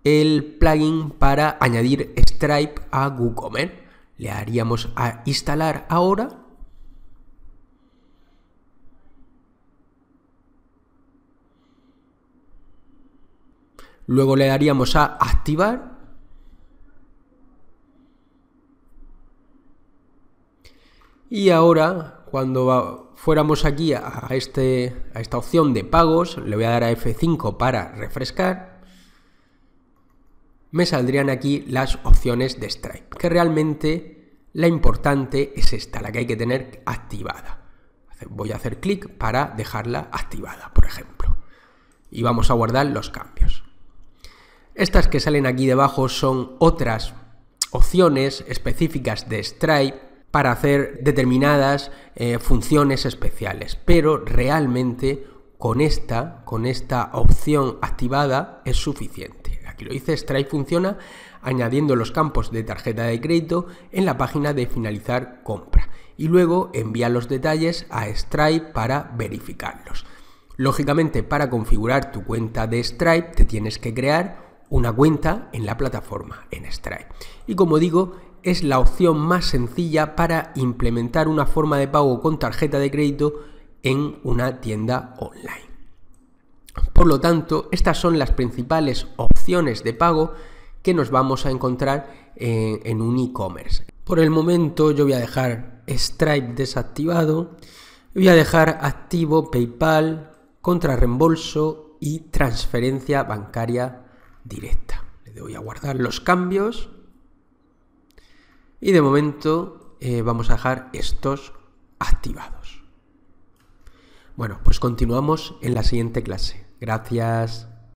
el plugin para añadir Stripe a WooCommerce. ¿eh? Le haríamos a instalar ahora. Luego le daríamos a activar. Y ahora cuando fuéramos aquí este, a, esta opción de pagos, le voy a dar a F5 para refrescar, me saldrían aquí las opciones de Stripe, que realmente la importante es esta, la que hay que tener activada. Voy a hacer clic para dejarla activada, por ejemplo. Y vamos a guardar los cambios. Estas que salen aquí debajo son otras opciones específicas de Stripe para hacer determinadas eh, funciones especiales. Pero realmente con esta, con esta opción activada es suficiente. Aquí lo dice, Stripe funciona añadiendo los campos de tarjeta de crédito en la página de finalizar compra y luego envía los detalles a Stripe para verificarlos. Lógicamente, para configurar tu cuenta de Stripe te tienes que crear una cuenta en la plataforma en Stripe. Y como digo, es la opción más sencilla para implementar una forma de pago con tarjeta de crédito en una tienda online. Por lo tanto, estas son las principales opciones de pago que nos vamos a encontrar en, un e-commerce. Por el momento yo voy a dejar Stripe desactivado, voy a dejar activo PayPal, contrarreembolso y transferencia bancaria directa. Le voy a guardar los cambios y de momento eh, vamos a dejar estos activados. Bueno, pues continuamos en la siguiente clase. Gracias.